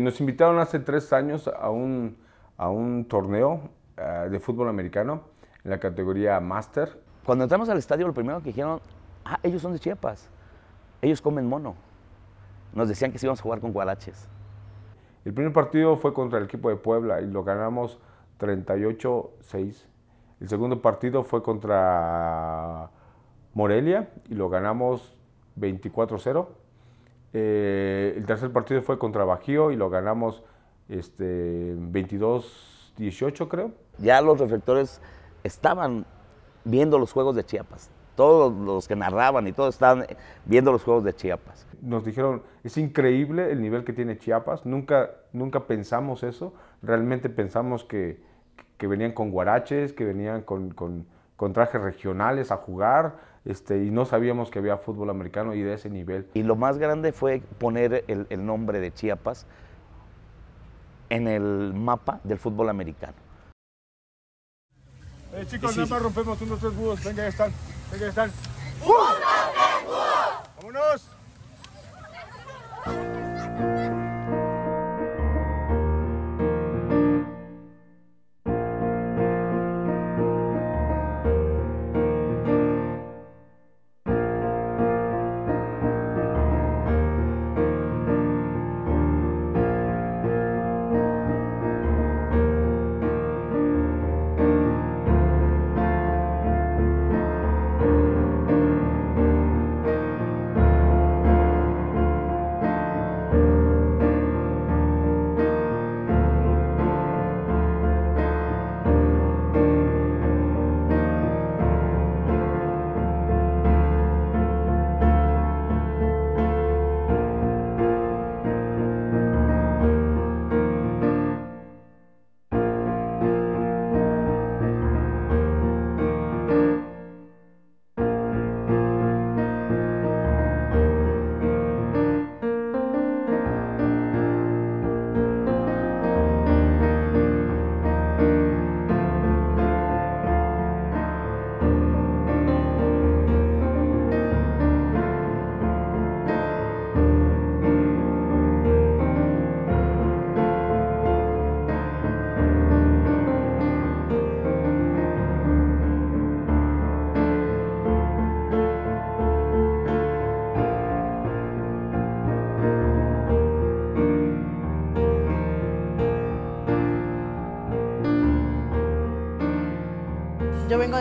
Nos invitaron hace tres años a un, a un torneo eh, de fútbol americano en la categoría Master. Cuando entramos al estadio, lo primero que dijeron, ah, ellos son de Chiapas, ellos comen mono. Nos decían que sí íbamos a jugar con gualaches. El primer partido fue contra el equipo de Puebla y lo ganamos 38-6. El segundo partido fue contra Morelia y lo ganamos 24-0. Eh, el tercer partido fue contra Bajío y lo ganamos este, 22-18, creo. Ya los reflectores estaban viendo los juegos de Chiapas. Todos los que narraban y todos estaban viendo los juegos de Chiapas. Nos dijeron, es increíble el nivel que tiene Chiapas. Nunca, nunca pensamos eso. Realmente pensamos que, que venían con guaraches, que venían con, con trajes regionales a jugar este, y no sabíamos que había fútbol americano y de ese nivel. Y lo más grande fue poner el, nombre de Chiapas en el mapa del fútbol americano. Eh, chicos, más rompemos unos tres ¡Vámonos!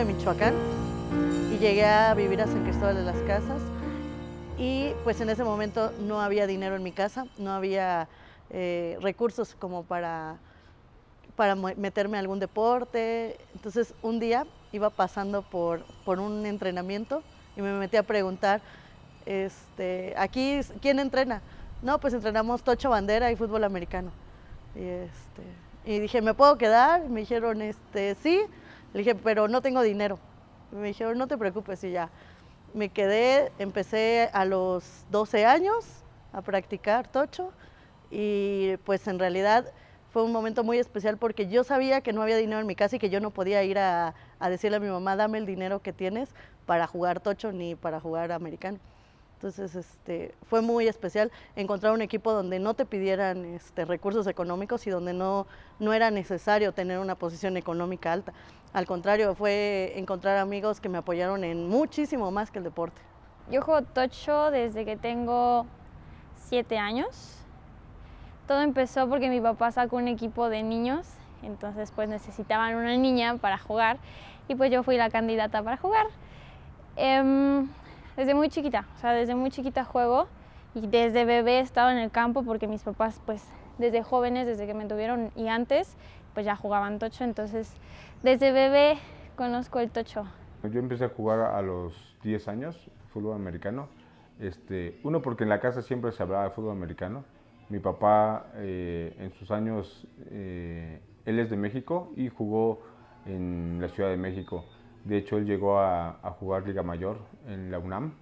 de Michoacán y llegué a vivir a San Cristóbal de las Casas y pues en ese momento no había dinero en mi casa, no había eh, recursos como para, para meterme a algún deporte. Entonces un día iba pasando por, un entrenamiento y me metí a preguntar, este, aquí, ¿quién entrena? No, pues entrenamos tocho bandera y fútbol americano. Y, este, dije, ¿me puedo quedar? Me dijeron, este, sí. Le dije, pero no tengo dinero. Me dijeron, no te preocupes y ya. Me quedé, empecé a los 12 años a practicar tocho y pues en realidad fue un momento muy especial porque yo sabía que no había dinero en mi casa y que yo no podía ir a, decirle a mi mamá, dame el dinero que tienes para jugar tocho ni para jugar americano. Entonces, este, fue muy especial encontrar un equipo donde no te pidieran este, recursos económicos y donde no, no era necesario tener una posición económica alta. Al contrario, fue encontrar amigos que me apoyaron en muchísimo más que el deporte. Yo juego tocho desde que tengo siete años. Todo empezó porque mi papá sacó un equipo de niños, entonces pues necesitaban una niña para jugar y pues yo fui la candidata para jugar. Em, desde muy chiquita, o sea, desde muy chiquita juego y desde bebé he estado en el campo porque mis papás pues desde jóvenes, desde que me tuvieron y antes, pues ya jugaban tocho, entonces desde bebé conozco el tocho. Yo empecé a jugar a los 10 años, fútbol americano. Este, uno, porque en la casa siempre se hablaba de fútbol americano. Mi papá eh, en sus años, eh, él es de México y jugó en la Ciudad de México. De hecho, él llegó a, jugar Liga Mayor en la UNAM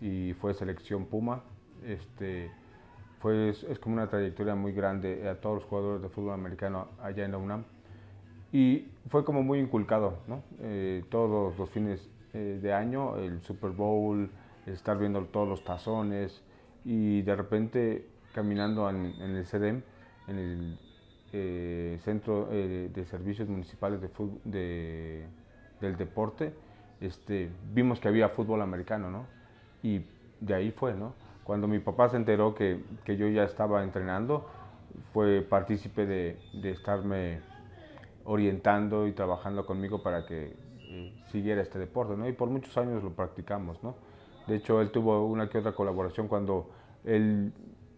y fue selección Puma. Este, pues, es como una trayectoria muy grande eh, a todos los jugadores de fútbol americano allá en la UNAM. Y fue como muy inculcado, ¿no? Eh, todos los fines eh, de año, el Super Bowl, estar viendo todos los tazones y de repente caminando en, el CDEM, en el Centro de Servicios Municipales de, del Deporte, este, vimos que había fútbol americano, ¿no? Y de ahí fue, ¿no? Cuando mi papá se enteró que, que yo ya estaba entrenando, fue partícipe de, de, estarme orientando y trabajando conmigo para que eh, siguiera este deporte, ¿no? Y por muchos años lo practicamos, ¿no? De hecho, él tuvo una que otra colaboración cuando él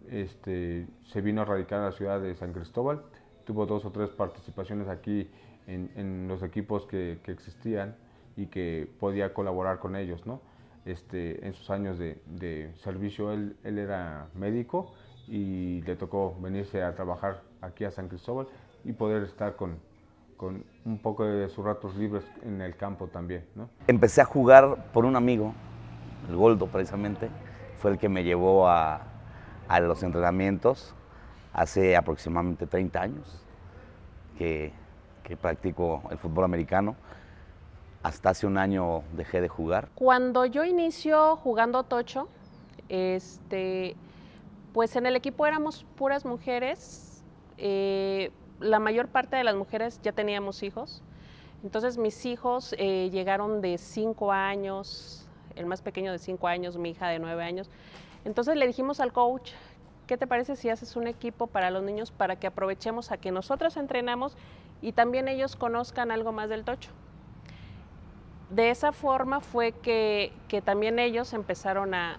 este, se vino a radicar a la ciudad de San Cristóbal. Tuvo dos o tres participaciones aquí en, en los equipos que, que, existían y que podía colaborar con ellos, ¿no? Este, en sus años de, servicio, él, era médico y le tocó venirse a trabajar aquí a San Cristóbal y poder estar con, un poco de sus ratos libres en el campo también. Empecé a jugar por un amigo, el Goldo precisamente, fue el que me llevó a, los entrenamientos hace aproximadamente 30 años que, que practico el fútbol americano. Hasta hace un año dejé de jugar. Cuando yo inicio jugando tocho, este, pues en el equipo éramos puras mujeres. Eh, la mayor parte de las mujeres ya teníamos hijos. Entonces mis hijos eh, llegaron de cinco años, el más pequeño de cinco años, mi hija de nueve años. Entonces le dijimos al coach, ¿qué te parece si haces un equipo para los niños para que aprovechemos a que nosotros entrenamos y también ellos conozcan algo más del tocho? de esa forma fue que, también ellos empezaron a,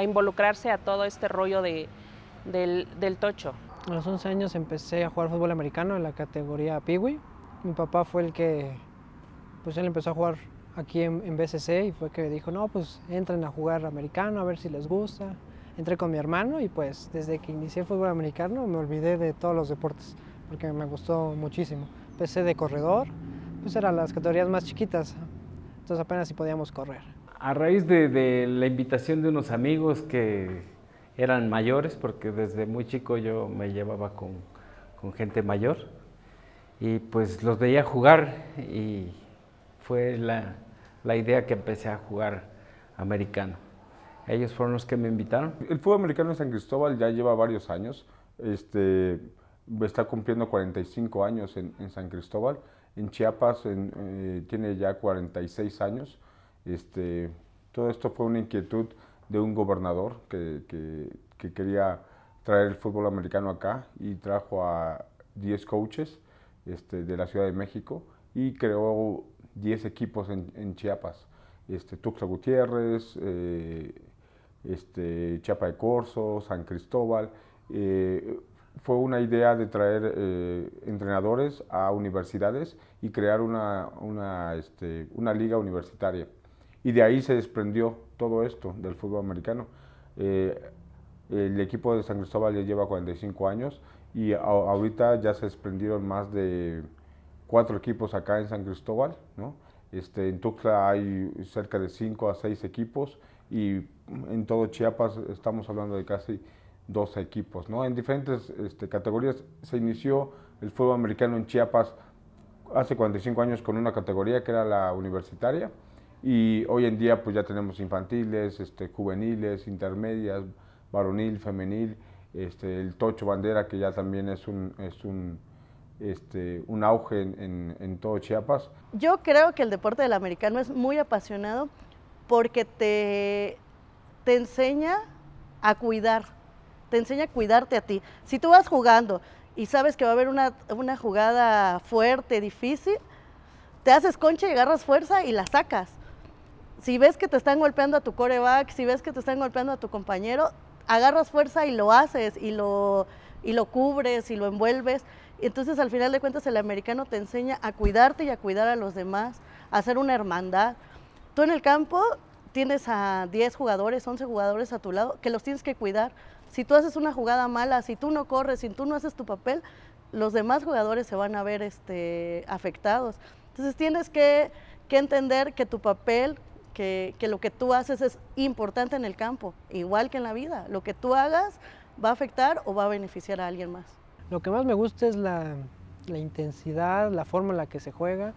involucrarse a todo este rollo del, del, tocho. A los 11 años empecé a jugar fútbol americano en la categoría Piwi. Mi papá fue el que, pues él empezó a jugar aquí en, en BCC y fue que dijo, no, pues entren a jugar americano a ver si les gusta. Entré con mi hermano y pues desde que inicié fútbol americano me olvidé de todos los deportes porque me gustó muchísimo. Empecé de corredor, pues eran las categorías más chiquitas, apenas si podíamos correr. A raíz de, la invitación de unos amigos que eran mayores, porque desde muy chico yo me llevaba con, gente mayor, y pues los veía jugar y fue la, idea que empecé a jugar americano. Ellos fueron los que me invitaron. El fútbol americano en San Cristóbal ya lleva varios años. Este, está cumpliendo 45 años en San Cristóbal en Chiapas, eh, tiene ya 46 años. Este, todo esto fue una inquietud de un gobernador que, quería traer el fútbol americano acá y trajo a 10 coaches este, de la Ciudad de México y creó 10 equipos en, Chiapas. Este, Gutiérrez, eh, este, Chiapa de Corzo, San Cristóbal. Eh, fue una idea de traer eh, entrenadores a universidades y crear este, una, liga universitaria. Y de ahí se desprendió todo esto del fútbol americano. Eh, el equipo de San Cristóbal ya lleva 45 años y ahorita ya se desprendieron más de cuatro equipos acá en San Cristóbal. Este, en Tuxtla hay cerca de cinco a seis equipos y en todo Chiapas estamos hablando de casi dos equipos, ¿no? En diferentes este, categorías se inició el fútbol americano en Chiapas hace 45 años con una categoría que era la universitaria y hoy en día pues ya tenemos infantiles, este, juveniles, intermedias, varonil, femenil, este, el tocho bandera que ya también es un, es un, este, un auge en, en, en todo Chiapas. Yo creo que el deporte del americano es muy apasionado porque te, te enseña a cuidar te enseña a cuidarte a ti. Si tú vas jugando y sabes que va a haber una, jugada fuerte, difícil, te haces concha y agarras fuerza y la sacas. Si ves que te están golpeando a tu coreback, si ves que te están golpeando a tu compañero, agarras fuerza y lo haces y lo, y lo cubres y lo envuelves. Entonces al final de cuentas el americano te enseña a cuidarte y a cuidar a los demás, a hacer una hermandad. Tú en el campo tienes a 10 jugadores, 11 jugadores a tu lado que los tienes que cuidar. Si tú haces una jugada mala, si tú no corres, si tú no haces tu papel, los demás jugadores se van a ver este, afectados. Entonces tienes que, entender que tu papel, que, lo que tú haces es importante en el campo, igual que en la vida. Lo que tú hagas va a afectar o va a beneficiar a alguien más. Lo que más me gusta es la, la intensidad, la forma en la que se juega.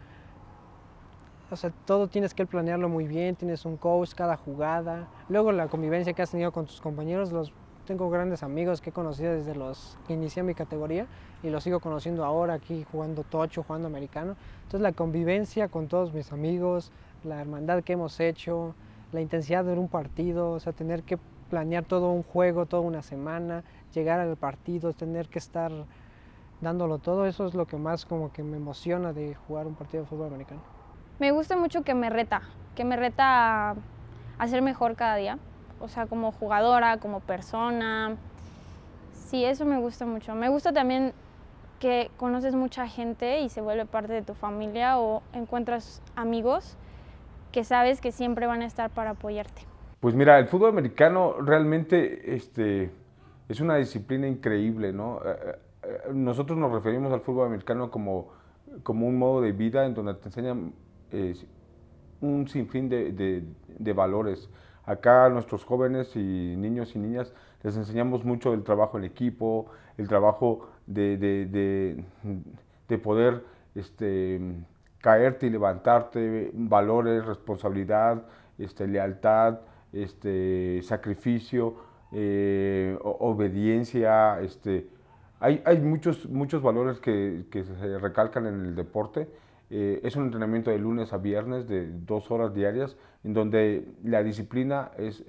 O sea, todo tienes que planearlo muy bien, tienes un coach, cada jugada. Luego la convivencia que has tenido con tus compañeros, los tengo grandes amigos que he conocido desde los que inicié mi categoría y los sigo conociendo ahora aquí jugando tocho, jugando americano. Entonces la convivencia con todos mis amigos, la hermandad que hemos hecho, la intensidad de un partido, o sea, tener que planear todo un juego, toda una semana, llegar al partido, tener que estar dándolo todo, eso es lo que más como que me emociona de jugar un partido de fútbol americano. Me gusta mucho que me reta, que me reta a ser mejor cada día o sea, como jugadora, como persona. Sí, eso me gusta mucho. Me gusta también que conoces mucha gente y se vuelve parte de tu familia o encuentras amigos que sabes que siempre van a estar para apoyarte. Pues mira, el fútbol americano realmente este, es una disciplina increíble, ¿no? Eh, eh, nosotros nos referimos al fútbol americano como, como un modo de vida en donde te enseñan un sinfín de valores. Acá a nuestros jóvenes y niños y niñas les enseñamos mucho el trabajo en equipo, el trabajo de, poder este, caerte y levantarte, valores, responsabilidad, este, lealtad, este, sacrificio, eh, obediencia. Este, hay, hay muchos, muchos valores que se recalcan en el deporte eh, es un entrenamiento de lunes a viernes de dos horas diarias, en donde la disciplina es,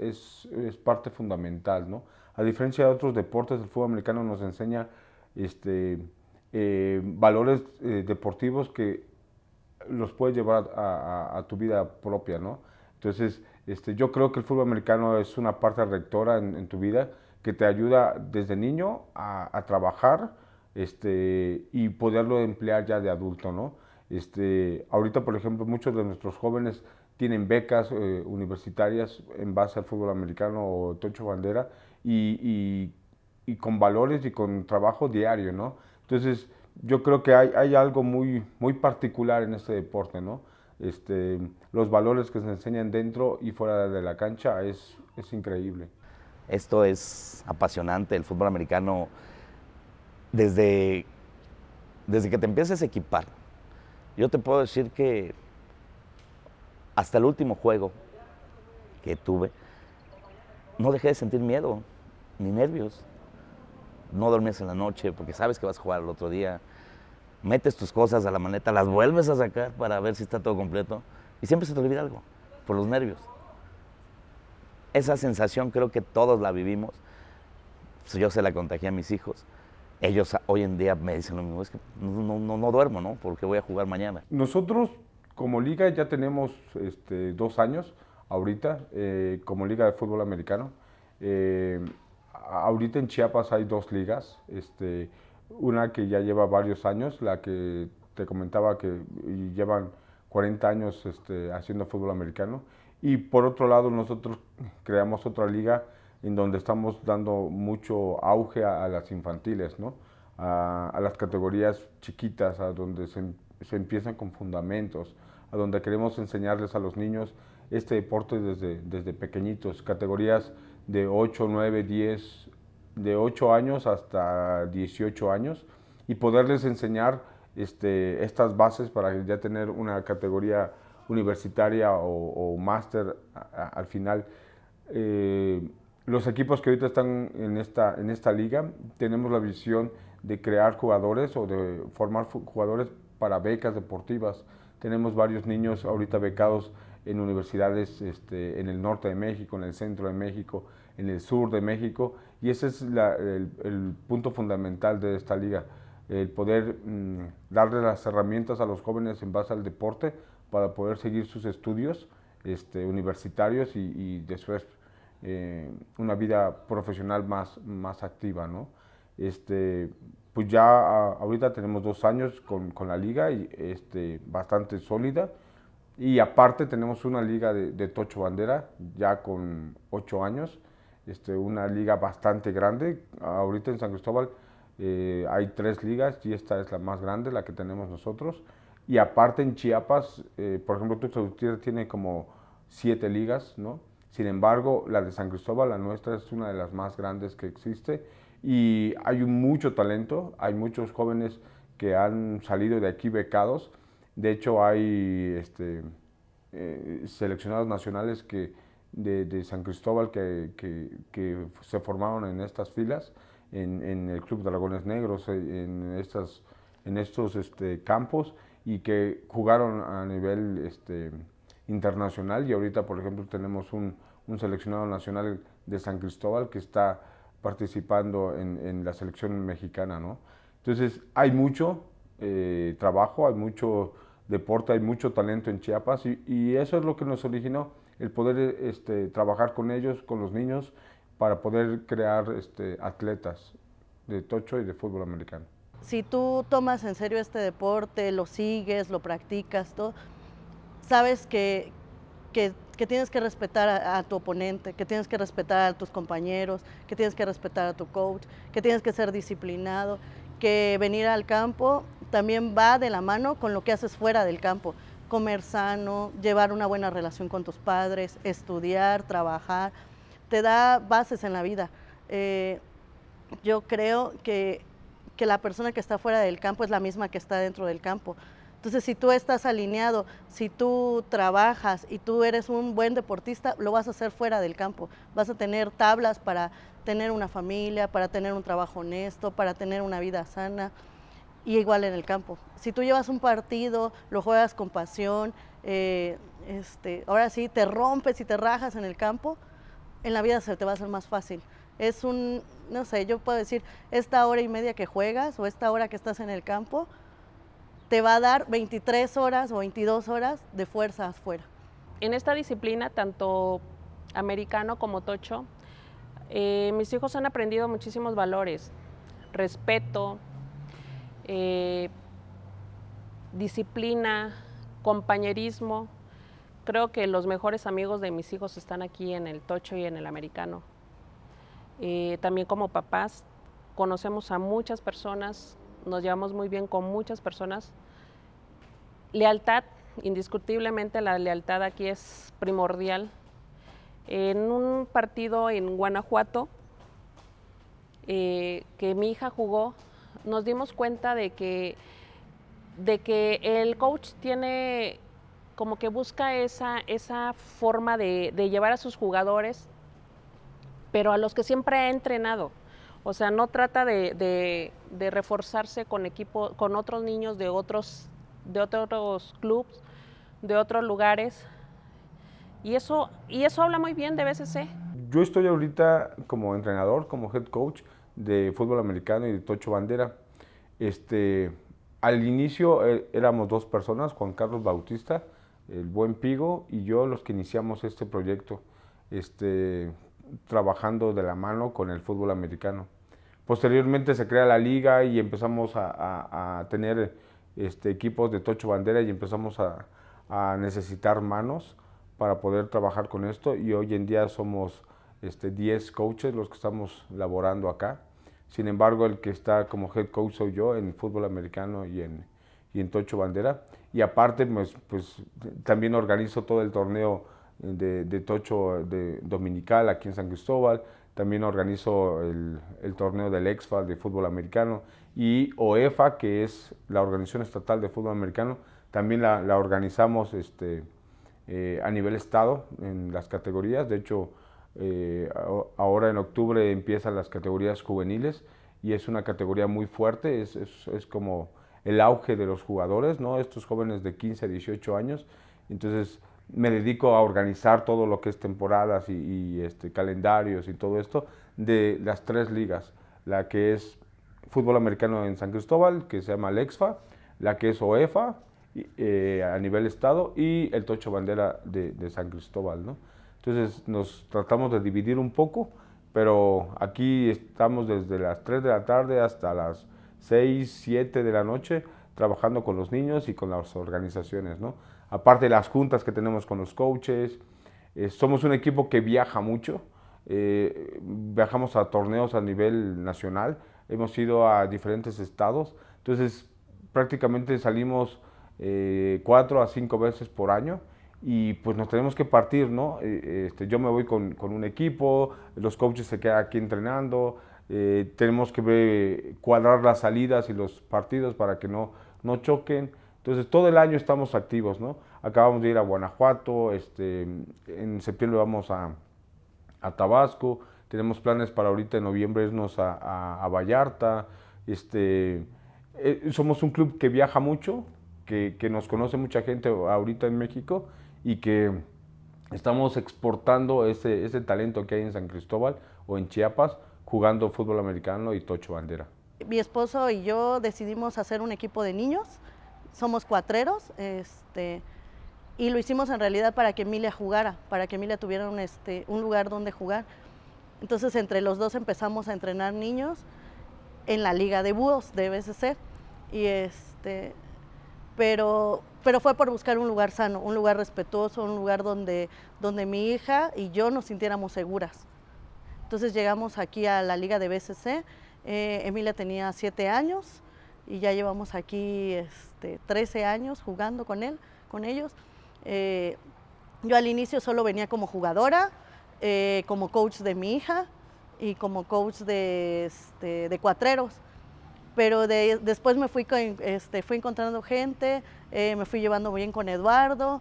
parte fundamental. ¿no? A diferencia de otros deportes, el fútbol americano nos enseña este, eh, valores eh, deportivos que los puedes llevar a, tu vida propia. ¿no? Entonces, este, yo creo que el fútbol americano es una parte rectora en, tu vida que te ayuda desde niño a, trabajar este, y poderlo emplear ya de adulto, ¿no? Este, ahorita, por ejemplo, muchos de nuestros jóvenes tienen becas eh, universitarias en base al fútbol americano o tocho bandera y, con valores y con trabajo diario, ¿no? Entonces, yo creo que hay, algo muy, muy particular en este deporte, ¿no? Este, los valores que se enseñan dentro y fuera de la cancha es, es increíble. Esto es apasionante, el fútbol americano, desde, desde que te empieces a equipar, yo te puedo decir que hasta el último juego que tuve, no dejé de sentir miedo ni nervios. No dormías en la noche porque sabes que vas a jugar el otro día. Metes tus cosas a la maleta, las vuelves a sacar para ver si está todo completo y siempre se te olvida algo por los nervios. Esa sensación creo que todos la vivimos. Pues yo se la contagié a mis hijos ellos hoy en día me dicen lo mismo, es que no, no, no duermo, ¿no? Porque voy a jugar mañana. Nosotros como liga ya tenemos este, dos años ahorita, eh, como liga de fútbol americano. Eh, ahorita en Chiapas hay dos ligas, este, una que ya lleva varios años, la que te comentaba que llevan 40 años este, haciendo fútbol americano, y por otro lado nosotros creamos otra liga en donde estamos dando mucho auge a, las infantiles, ¿no? a, las categorías chiquitas, a donde se, se, empiezan con fundamentos, a donde queremos enseñarles a los niños este deporte desde, desde pequeñitos, categorías de 8, 9, 10, de 8 años hasta 18 años y poderles enseñar este, estas bases para ya tener una categoría universitaria o, máster al final. Eh, los equipos que ahorita están en esta, en esta liga, tenemos la visión de crear jugadores o de formar jugadores para becas deportivas. Tenemos varios niños ahorita becados en universidades este, en el norte de México, en el centro de México, en el sur de México, y ese es el, punto fundamental de esta liga, el poder mm, darle las herramientas a los jóvenes en base al deporte para poder seguir sus estudios este, universitarios y, y después eh, una vida profesional más, más activa, ¿no? Este, pues ya ahorita tenemos dos años con, con, la liga y, este, bastante sólida y aparte tenemos una liga de, tocho bandera ya con ocho años, este, una liga bastante grande. Ahorita en San Cristóbal eh, hay tres ligas y esta es la más grande, la que tenemos nosotros. Y aparte en Chiapas, eh, por ejemplo, Tuxtla tiene como siete ligas, ¿no? Sin embargo, la de San Cristóbal, la nuestra, es una de las más grandes que existe y hay mucho talento, hay muchos jóvenes que han salido de aquí becados. De hecho, hay este, eh, seleccionados nacionales que, de, San Cristóbal que, se formaron en estas filas, en, el Club de Dragones Negros, eh, en, estas, en estos este, campos y que jugaron a nivel este, internacional. Y ahorita, por ejemplo, tenemos un, un seleccionado nacional de San Cristóbal que está participando en, la selección mexicana, ¿no? Entonces hay mucho eh, trabajo, hay mucho deporte, hay mucho talento en Chiapas y, eso es lo que nos originó, el poder este, trabajar con ellos, con los niños, para poder crear este, atletas de tocho y de fútbol americano. Si tú tomas en serio este deporte, lo sigues, lo practicas, todo, sabes que, que que tienes que respetar a, tu oponente, que tienes que respetar a tus compañeros, que tienes que respetar a tu coach, que tienes que ser disciplinado, que venir al campo también va de la mano con lo que haces fuera del campo. Comer sano, llevar una buena relación con tus padres, estudiar, trabajar, te da bases en la vida. Eh, yo creo que la persona que está fuera del campo es la misma que está dentro del campo. Entonces, si tú estás alineado, si tú trabajas y tú eres un buen deportista, lo vas a hacer fuera del campo. Vas a tener tablas para tener una familia, para tener un trabajo honesto, para tener una vida sana. Y igual en el campo. Si tú llevas un partido, lo juegas con pasión, eh, este, ahora sí, te rompes y te rajas en el campo, en la vida se te va a ser más fácil. Es un, no sé, yo puedo decir, esta hora y media que juegas o esta hora que estás en el campo, te va a dar 23 horas o 22 horas de fuerza afuera. En esta disciplina, tanto americano como tocho, eh, mis hijos han aprendido muchísimos valores, respeto, eh, disciplina, compañerismo. Creo que los mejores amigos de mis hijos están aquí en el tocho y en el americano. Eh, también como papás conocemos a muchas personas nos llevamos muy bien con muchas personas. Lealtad, indiscutiblemente la lealtad aquí es primordial. En un partido en Guanajuato eh, que mi hija jugó, nos dimos cuenta de que, de que el coach tiene como que busca esa, esa forma de llevar a sus jugadores, pero a los que siempre ha entrenado. O sea, no trata de, reforzarse con equipo, con otros niños de otros, de otros clubs, de otros lugares. Y eso, y eso habla muy bien de BCC. Yo estoy ahorita como entrenador, como head coach de fútbol americano y de Tocho Bandera. Este, al inicio eh, éramos dos personas, Juan Carlos Bautista, el buen Pigo y yo los que iniciamos este proyecto, este, trabajando de la mano con el fútbol americano. Posteriormente se crea la liga y empezamos a, tener este, equipos de tocho bandera y empezamos a, necesitar manos para poder trabajar con esto y hoy en día somos este, 10 coaches los que estamos laborando acá. Sin embargo, el que está como head coach soy yo en fútbol americano y en, tocho bandera. Y aparte, pues, pues, también organizo todo el torneo de, tocho de dominical aquí en San Cristóbal también organizo el, torneo del EXFA de fútbol americano y OEFA, que es la Organización Estatal de Fútbol Americano, también la, organizamos este, eh, a nivel estado en las categorías. De hecho, eh, ahora en octubre empiezan las categorías juveniles y es una categoría muy fuerte, es, como el auge de los jugadores, ¿no? estos jóvenes de 15 a 18 años. Entonces, me dedico a organizar todo lo que es temporadas y, este, calendarios y todo esto de las tres ligas, la que es fútbol americano en San Cristóbal, que se llama Lexfa, la que es OEFA eh, a nivel estado y el Tocho Bandera de, San Cristóbal. Entonces nos tratamos de dividir un poco, pero aquí estamos desde las 3 de la tarde hasta las 6, 7 de la noche trabajando con los niños y con las organizaciones aparte de las juntas que tenemos con los coaches. Eh, somos un equipo que viaja mucho, eh, viajamos a torneos a nivel nacional, hemos ido a diferentes estados, entonces prácticamente salimos eh, cuatro a cinco veces por año y pues nos tenemos que partir, ¿no? Este, yo me voy con, un equipo, los coaches se quedan aquí entrenando, tenemos que cuadrar las salidas y los partidos para que no, no choquen. Entonces, todo el año estamos activos, ¿no? Acabamos de ir a Guanajuato, este, en septiembre vamos a, Tabasco, tenemos planes para ahorita en noviembre irnos a, Vallarta, este, eh, somos un club que viaja mucho, que, nos conoce mucha gente ahorita en México y que estamos exportando ese, ese talento que hay en San Cristóbal o en Chiapas jugando fútbol americano y tocho bandera. Mi esposo y yo decidimos hacer un equipo de niños somos cuatreros, este, y lo hicimos en realidad para que Emilia jugara, para que Emilia tuviera un, este, un lugar donde jugar. Entonces entre los dos empezamos a entrenar niños en la liga de búhos de BCC, y este, pero, pero fue por buscar un lugar sano, un lugar respetuoso, un lugar donde, donde mi hija y yo nos sintiéramos seguras. Entonces llegamos aquí a la liga de BCC, eh, Emilia tenía siete años, y ya llevamos aquí este, 13 años jugando con él, con ellos. Eh, yo al inicio solo venía como jugadora, eh, como coach de mi hija y como coach de, este, de cuatreros. Pero después me fui, este, fui encontrando gente, eh, me fui llevando bien con Eduardo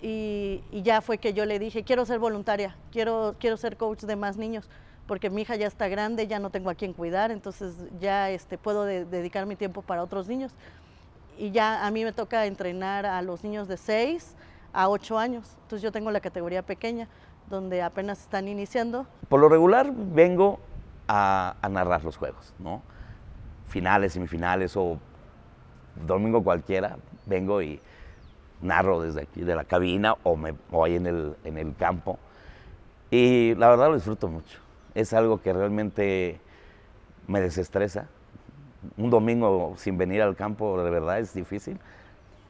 y, y, ya fue que yo le dije, quiero ser voluntaria, quiero, quiero ser coach de más niños porque mi hija ya está grande, ya no tengo a quién cuidar, entonces ya este, puedo dedicar mi tiempo para otros niños. Y ya a mí me toca entrenar a los niños de 6 a 8 años, entonces yo tengo la categoría pequeña, donde apenas están iniciando. Por lo regular vengo a, narrar los juegos, ¿no? Finales, semifinales o domingo cualquiera, vengo y narro desde aquí, de la cabina o, me, ahí en en el campo. Y la verdad lo disfruto mucho es algo que realmente me desestresa. Un domingo sin venir al campo de verdad es difícil.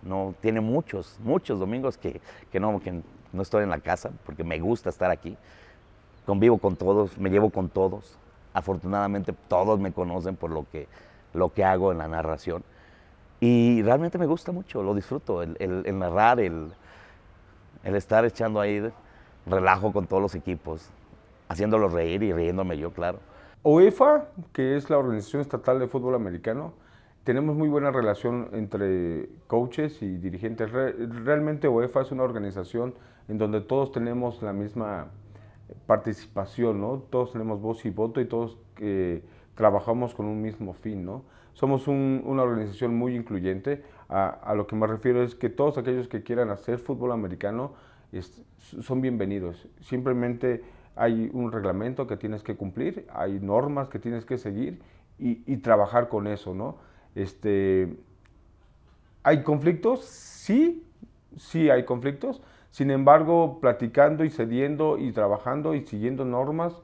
No, tiene muchos, muchos domingos que, no, que no estoy en la casa porque me gusta estar aquí. Convivo con todos, me llevo con todos. Afortunadamente todos me conocen por lo que, lo que hago en la narración. Y realmente me gusta mucho, lo disfruto, el, narrar, el, el estar echando ahí relajo con todos los equipos, haciéndolos reír y riéndome yo, claro. OEFA, que es la Organización Estatal de Fútbol Americano, tenemos muy buena relación entre coaches y dirigentes. realmente OEFA es una organización en donde todos tenemos la misma participación, ¿no? Todos tenemos voz y voto y todos eh, trabajamos con un mismo fin, ¿no? Somos una organización muy incluyente. A, lo que me refiero es que todos aquellos que quieran hacer fútbol americano son bienvenidos. Simplemente hay un reglamento que tienes que cumplir, hay normas que tienes que seguir y, trabajar con eso, ¿no? Este, ¿Hay conflictos? Sí, sí hay conflictos. Sin embargo, platicando y cediendo y trabajando y siguiendo normas,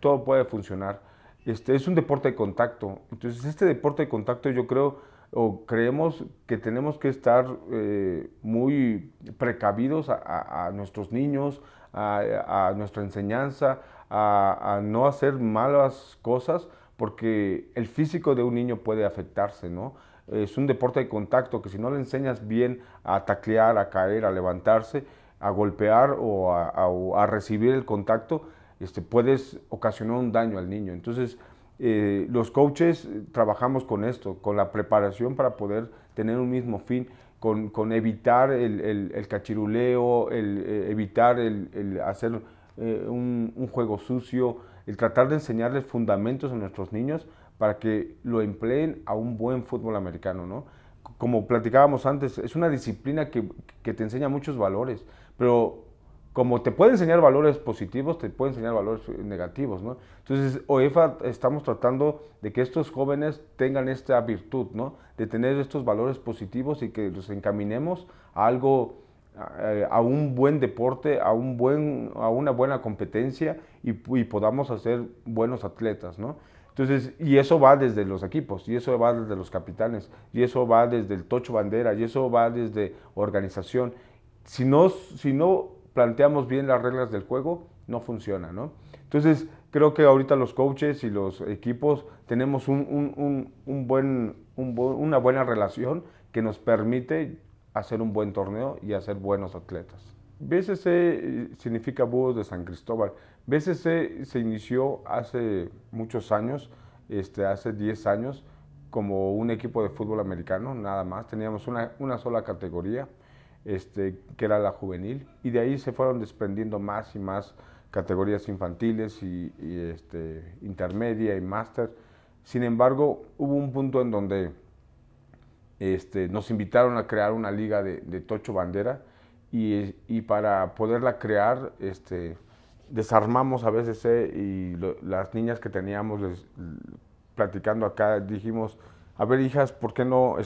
todo puede funcionar. Este, es un deporte de contacto. Entonces, este deporte de contacto yo creo o creemos que tenemos que estar eh, muy precavidos a, nuestros niños, a, nuestra enseñanza, a, no hacer malas cosas, porque el físico de un niño puede afectarse, ¿no? Es un deporte de contacto que si no le enseñas bien a taclear, a caer, a levantarse, a golpear o a, recibir el contacto, este, puedes ocasionar un daño al niño. Entonces, eh, los coaches eh, trabajamos con esto, con la preparación para poder tener un mismo fin con, evitar el, cachiruleo, el, eh, evitar el, hacer eh, un, juego sucio, el tratar de enseñarles fundamentos a nuestros niños para que lo empleen a un buen fútbol americano, ¿no? Como platicábamos antes, es una disciplina que, que te enseña muchos valores, pero como te puede enseñar valores positivos, te puede enseñar valores negativos, ¿no? Entonces, OEFA estamos tratando de que estos jóvenes tengan esta virtud, ¿no? De tener estos valores positivos y que los encaminemos a algo, eh, a, un buen deporte, a, un buen, a una buena competencia y, y podamos hacer buenos atletas, ¿no? Entonces, y eso va desde los equipos, y eso va desde los capitanes, y eso va desde el tocho bandera, y eso va desde organización. Si no, si no planteamos bien las reglas del juego, no funciona, ¿no? Entonces, creo que ahorita los coaches y los equipos tenemos un, buen, una buena relación que nos permite hacer un buen torneo y hacer buenos atletas. BCC eh, significa Búhos de San Cristóbal. BCC se inició hace muchos años, este, hace 10 años, como un equipo de fútbol americano, nada más. Teníamos una, una sola categoría este, que era la juvenil, y de ahí se fueron desprendiendo más y más categorías infantiles y, este, intermedia y máster. Sin embargo, hubo un punto en donde este, nos invitaron a crear una liga de, Tocho Bandera y, para poderla crear desarmamos a veces y las niñas que teníamos platicando acá dijimos, a ver hijas, ¿por qué no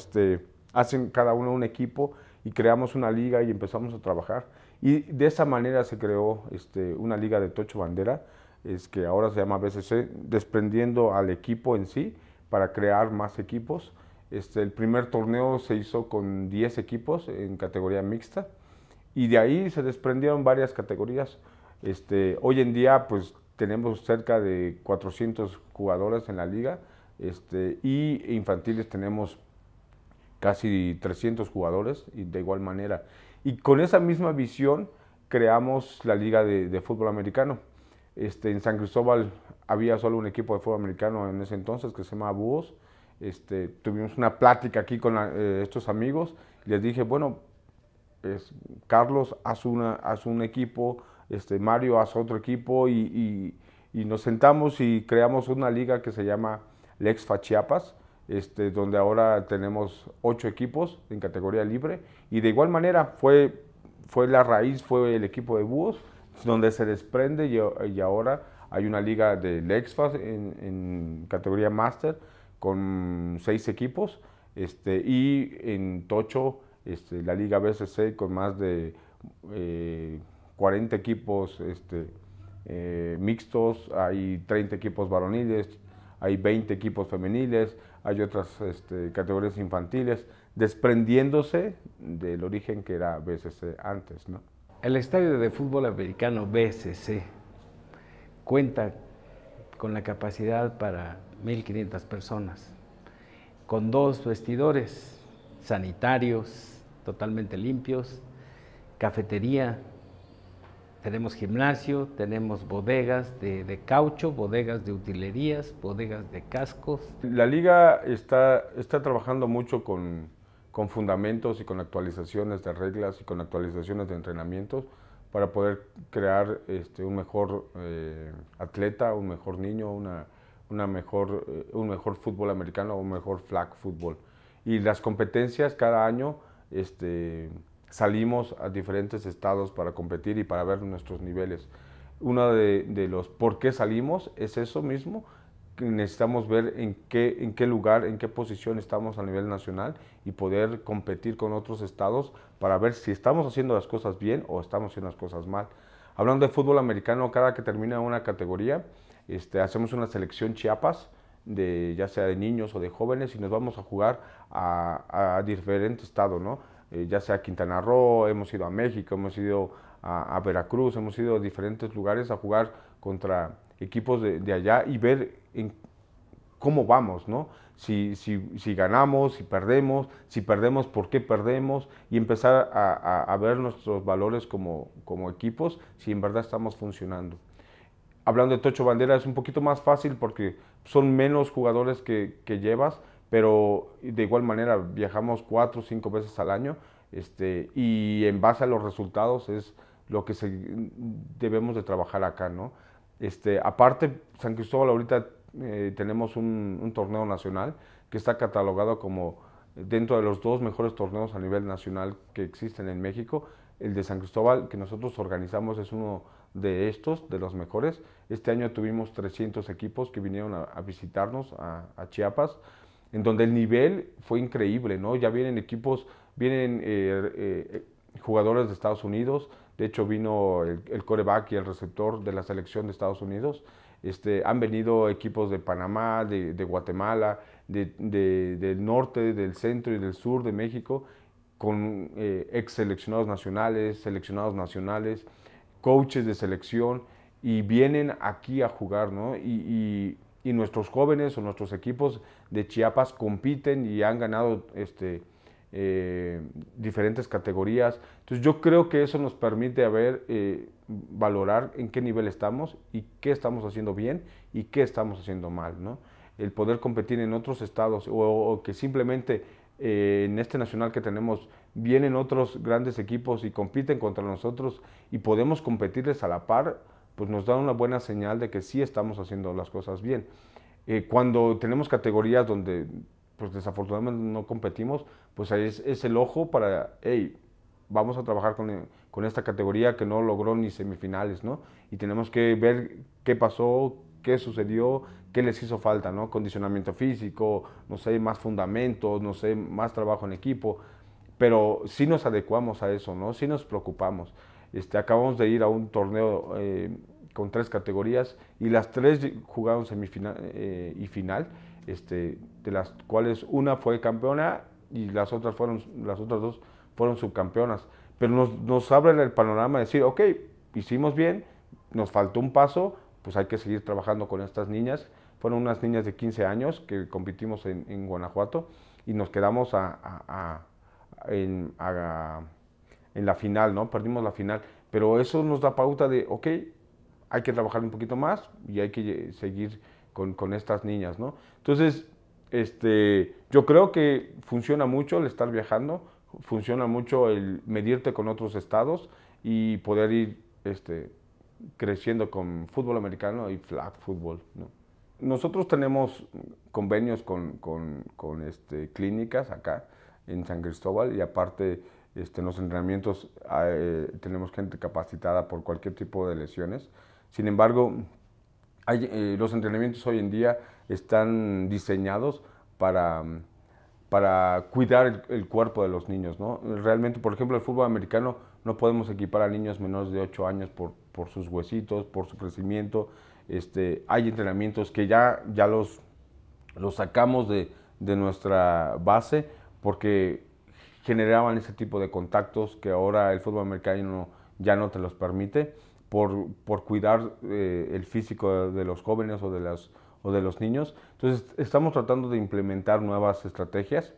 hacen cada uno un equipo y creamos una liga y empezamos a trabajar. Y de esa manera se creó este, una liga de Tocho Bandera, es que ahora se llama BCC, desprendiendo al equipo en sí para crear más equipos. Este, el primer torneo se hizo con 10 equipos en categoría mixta y de ahí se desprendieron varias categorías. Este, hoy en día pues tenemos cerca de 400 jugadores en la liga este, y infantiles tenemos casi 300 jugadores y de igual manera. Y con esa misma visión creamos la Liga de, Fútbol Americano. Este, en San Cristóbal había solo un equipo de fútbol americano en ese entonces que se llama Búhos. Este, tuvimos una plática aquí con eh, estos amigos. Les dije, bueno, es, Carlos, haz, una, un equipo, este, Mario, haz otro equipo. Y, y, y, nos sentamos y creamos una liga que se llama Lex Fachiapas este, donde ahora tenemos ocho equipos en categoría libre. Y de igual manera fue, la raíz, fue el equipo de búhos, donde se desprende y, ahora hay una liga del exfas en, categoría master con seis equipos. Este, y en Tocho, este, la liga BCC con más de 40 eh, equipos eh, mixtos, hay 30 equipos varoniles, hay 20 equipos femeniles, hay otras este, categorías infantiles, desprendiéndose del origen que era BSC antes. El estadio de fútbol americano BCC cuenta con la capacidad para 1.500 personas, con dos vestidores sanitarios totalmente limpios, cafetería, tenemos gimnasio, tenemos bodegas de, caucho, bodegas de utilerías, bodegas de cascos. La liga está, está trabajando mucho con, fundamentos y con actualizaciones de reglas y con actualizaciones de entrenamientos para poder crear este, un mejor eh, atleta, un mejor niño, una, una mejor, eh, un mejor fútbol americano, un mejor flag fútbol. Y las competencias cada año este, salimos a diferentes estados para competir y para ver nuestros niveles. Uno de, los por qué salimos es eso mismo, necesitamos ver en qué, en qué lugar, en qué posición estamos a nivel nacional y poder competir con otros estados para ver si estamos haciendo las cosas bien o estamos haciendo las cosas mal. Hablando de fútbol americano, cada que termina una categoría, este, hacemos una selección Chiapas, de, ya sea de niños o de jóvenes, y nos vamos a jugar a, a estados, ¿no? Eh, ya sea Quintana Roo, hemos ido a México, hemos ido a, Veracruz, hemos ido a diferentes lugares a jugar contra equipos de, allá y ver en cómo vamos, ¿no? Si, si, si, ganamos, si perdemos, si perdemos, por qué perdemos, y empezar a, a ver nuestros valores como, como, equipos, si en verdad estamos funcionando. Hablando de Tocho Bandera, es un poquito más fácil porque son menos jugadores que, que llevas, pero de igual manera viajamos cuatro o cinco veces al año este, y en base a los resultados es lo que debemos de trabajar acá, ¿no? Este, aparte, San Cristóbal ahorita eh, tenemos un, torneo nacional que está catalogado como dentro de los dos mejores torneos a nivel nacional que existen en México. El de San Cristóbal que nosotros organizamos es uno de estos, de los mejores. Este año tuvimos 300 equipos que vinieron a, visitarnos a Chiapas en donde el nivel fue increíble, ¿no? Ya vienen equipos, vienen eh, eh, jugadores de Estados Unidos, de hecho vino el, el, coreback y el receptor de la selección de Estados Unidos, este, han venido equipos de Panamá, de, Guatemala, del norte, del centro y del sur de México, con eh, ex seleccionados nacionales, seleccionados nacionales, coaches de selección, y vienen aquí a jugar, ¿no? y nuestros jóvenes o nuestros equipos de Chiapas compiten y han ganado este, eh, diferentes categorías. Entonces yo creo que eso nos permite eh, valorar en qué nivel estamos y qué estamos haciendo bien y qué estamos haciendo mal. ¿no? El poder competir en otros estados o, que simplemente eh, en este nacional que tenemos vienen otros grandes equipos y compiten contra nosotros y podemos competirles a la par pues nos da una buena señal de que sí estamos haciendo las cosas bien. Eh, cuando tenemos categorías donde pues desafortunadamente no competimos, pues ahí es, es el ojo para, hey, vamos a trabajar con, con, esta categoría que no logró ni semifinales, ¿no? Y tenemos que ver qué pasó, qué sucedió, qué les hizo falta, ¿no? Condicionamiento físico, no sé, más fundamentos, no sé, más trabajo en equipo, pero sí nos adecuamos a eso, ¿no? Sí nos preocupamos. Este, acabamos de ir a un torneo eh, con tres categorías y las tres jugaron semifinal eh, y final, este, de las cuales una fue campeona y las otras, fueron, las otras dos fueron subcampeonas. Pero nos, nos abre el panorama de decir, ok, hicimos bien, nos faltó un paso, pues hay que seguir trabajando con estas niñas. Fueron unas niñas de 15 años que compitimos en, Guanajuato y nos quedamos a en la final, ¿no? Perdimos la final. Pero eso nos da pauta de, ok, hay que trabajar un poquito más y hay que seguir con, con estas niñas, ¿no? Entonces, este, yo creo que funciona mucho el estar viajando, funciona mucho el medirte con otros estados y poder ir este, creciendo con fútbol americano y flag fútbol, ¿no? Nosotros tenemos convenios con, con, con este, clínicas acá en San Cristóbal y aparte este, en los entrenamientos ah, eh, tenemos gente capacitada por cualquier tipo de lesiones. Sin embargo, hay, eh, los entrenamientos hoy en día están diseñados para, para cuidar el, cuerpo de los niños. ¿no? Realmente, por ejemplo, el fútbol americano no podemos equipar a niños menores de 8 años por, por sus huesitos, por su crecimiento. Este, hay entrenamientos que ya, ya los, los sacamos de, de nuestra base porque generaban ese tipo de contactos que ahora el fútbol americano ya no te los permite por, cuidar eh, el físico de los jóvenes o de, las, de los niños. Entonces estamos tratando de implementar nuevas estrategias.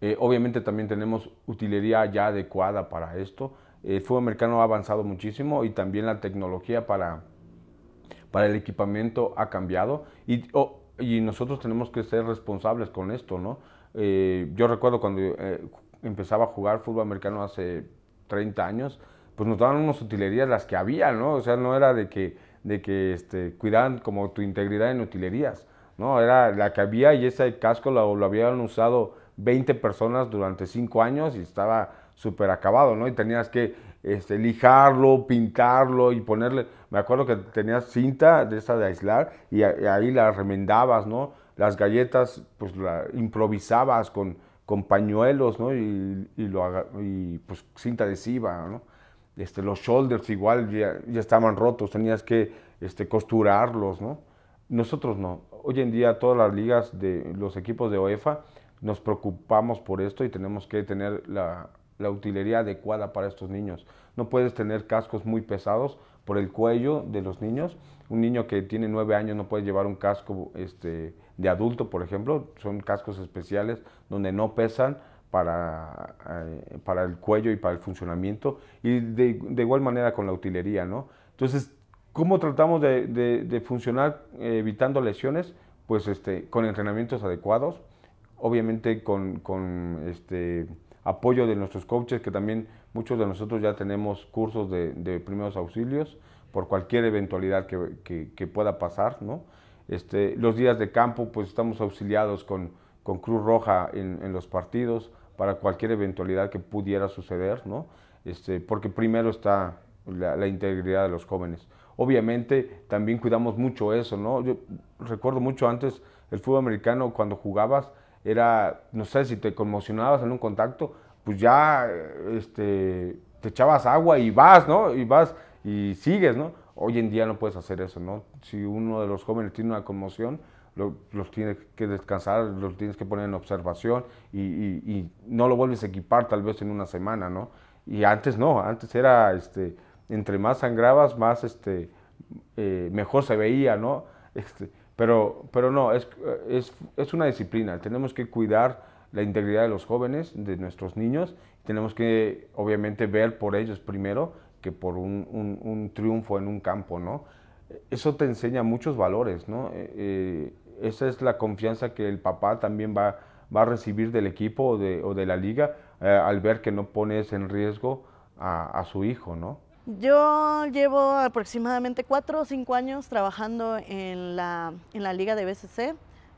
Eh, obviamente también tenemos utilería ya adecuada para esto. Eh, el fútbol americano ha avanzado muchísimo y también la tecnología para, para el equipamiento ha cambiado y, y nosotros tenemos que ser responsables con esto, ¿no? Eh, yo recuerdo cuando eh, empezaba a jugar fútbol americano hace 30 años, pues nos daban unas utilerías las que había, ¿no? O sea, no era de que, de que este, cuidaban como tu integridad en utilerías, ¿no? Era la que había y ese casco lo, lo habían usado 20 personas durante 5 años y estaba súper acabado, ¿no? Y tenías que este, lijarlo, pintarlo y ponerle, me acuerdo que tenías cinta de esa de aislar y ahí la remendabas, ¿no? las galletas pues improvisabas con, con pañuelos, ¿no? Y, y, lo, y pues cinta adhesiva, Este, los shoulders igual ya, estaban rotos, tenías que este, costurarlos, ¿no? Nosotros no. Hoy en día todas las ligas de los equipos de OEFA nos preocupamos por esto y tenemos que tener la, la utilería adecuada para estos niños. No puedes tener cascos muy pesados por el cuello de los niños un niño que tiene nueve años no puede llevar un casco este, de adulto, por ejemplo, son cascos especiales donde no pesan para, eh, para el cuello y para el funcionamiento, y de, igual manera con la utilería, ¿no? Entonces, ¿cómo tratamos de, funcionar eh, evitando lesiones? Pues este, con entrenamientos adecuados, obviamente con, este, apoyo de nuestros coaches, que también muchos de nosotros ya tenemos cursos de primeros auxilios, por cualquier eventualidad que, pueda pasar, ¿no? Este, los días de campo, pues estamos auxiliados con, con Cruz Roja en, los partidos para cualquier eventualidad que pudiera suceder, ¿no? Este, porque primero está la, la, integridad de los jóvenes. Obviamente también cuidamos mucho eso, ¿no? Yo recuerdo mucho antes el fútbol americano cuando jugabas era, no sé, si te conmocionabas en un contacto, pues ya este, te echabas agua y vas, ¿no? Y vas y sigues, ¿no? Hoy en día no puedes hacer eso, ¿no? Si uno de los jóvenes tiene una conmoción, lo, los tienes que descansar, los tienes que poner en observación y, no lo vuelves a equipar tal vez en una semana, ¿no? Y antes no, antes era, este, entre más sangrabas, más, este, eh, mejor se veía, ¿no? Este, pero, pero no, es, es, es una disciplina, tenemos que cuidar la integridad de los jóvenes, de nuestros niños. Tenemos que, obviamente, ver por ellos primero que por un, un, triunfo en un campo, ¿no? Eso te enseña muchos valores, ¿no? Eh, eh, esa es la confianza que el papá también va, va a recibir del equipo o de, o de la liga eh, al ver que no pones en riesgo a, a su hijo, ¿no? Yo llevo aproximadamente cuatro o cinco años trabajando en la, en la liga de BCC.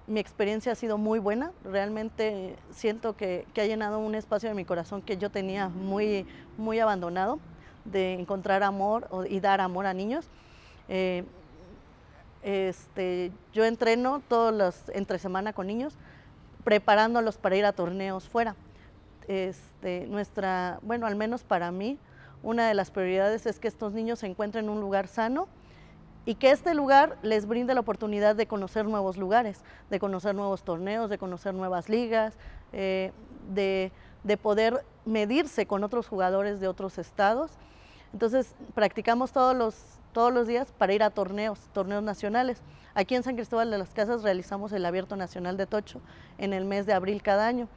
Mi experiencia ha sido muy buena. Realmente siento que, que, ha llenado un espacio de mi corazón que yo tenía muy, muy abandonado de encontrar amor y dar amor a niños. Eh, este, yo entreno todos los entre semana con niños, preparándolos para ir a torneos fuera. Este, nuestra, bueno, al menos para mí, una de las prioridades es que estos niños se encuentren en un lugar sano y que este lugar les brinde la oportunidad de conocer nuevos lugares, de conocer nuevos torneos, de conocer nuevas ligas, eh, de de poder medirse con otros jugadores de otros estados. Entonces, practicamos todos los, todos los días para ir a torneos, torneos nacionales. Aquí en San Cristóbal de las Casas realizamos el Abierto Nacional de Tocho en el mes de abril cada año.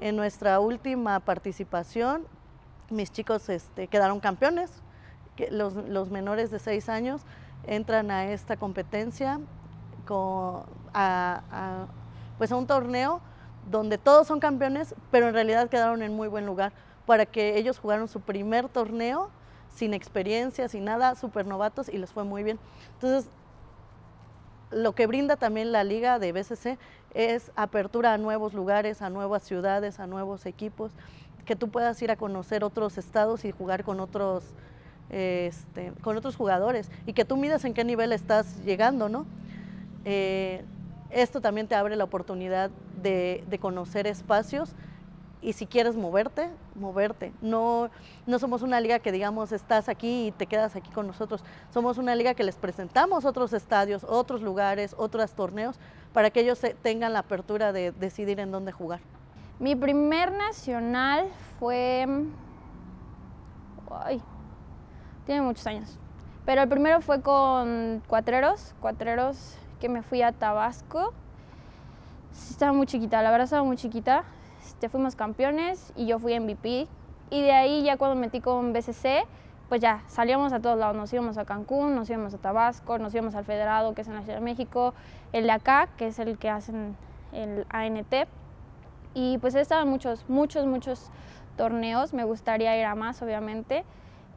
En nuestra última participación, mis chicos este, quedaron campeones. Los, menores de 6 años entran a esta competencia, pues a un torneo donde todos son campeones, pero en realidad quedaron en muy buen lugar para que ellos jugaron su primer torneo sin experiencia, sin nada, supernovatos novatos y les fue muy bien. Entonces, lo que brinda también la liga de BCC es apertura a nuevos lugares, a nuevas ciudades, a nuevos equipos, que tú puedas ir a conocer otros estados y jugar con otros, este, con otros jugadores y que tú midas en qué nivel estás llegando, ¿no? Eh, esto también te abre la oportunidad de, conocer espacios y si quieres moverte, moverte. No, somos una liga que digamos estás aquí y te quedas aquí con nosotros. Somos una liga que les presentamos otros estadios, otros lugares, otros torneos para que ellos tengan la apertura de decidir en dónde jugar. Mi primer nacional fue... Ay, tiene muchos años. Pero el primero fue con Cuatreros. Cuatreros que me fui a Tabasco. Estaba muy chiquita, la verdad estaba muy chiquita. Este, fuimos campeones y yo fui MVP. Y de ahí ya cuando metí con BCC, pues ya salíamos a todos lados. Nos íbamos a Cancún, nos íbamos a Tabasco, nos íbamos al Federado, que es en la Ciudad de México, el de acá, que es el que hacen el ANT. Y pues he estado en muchos, muchos, muchos torneos. Me gustaría ir a más, obviamente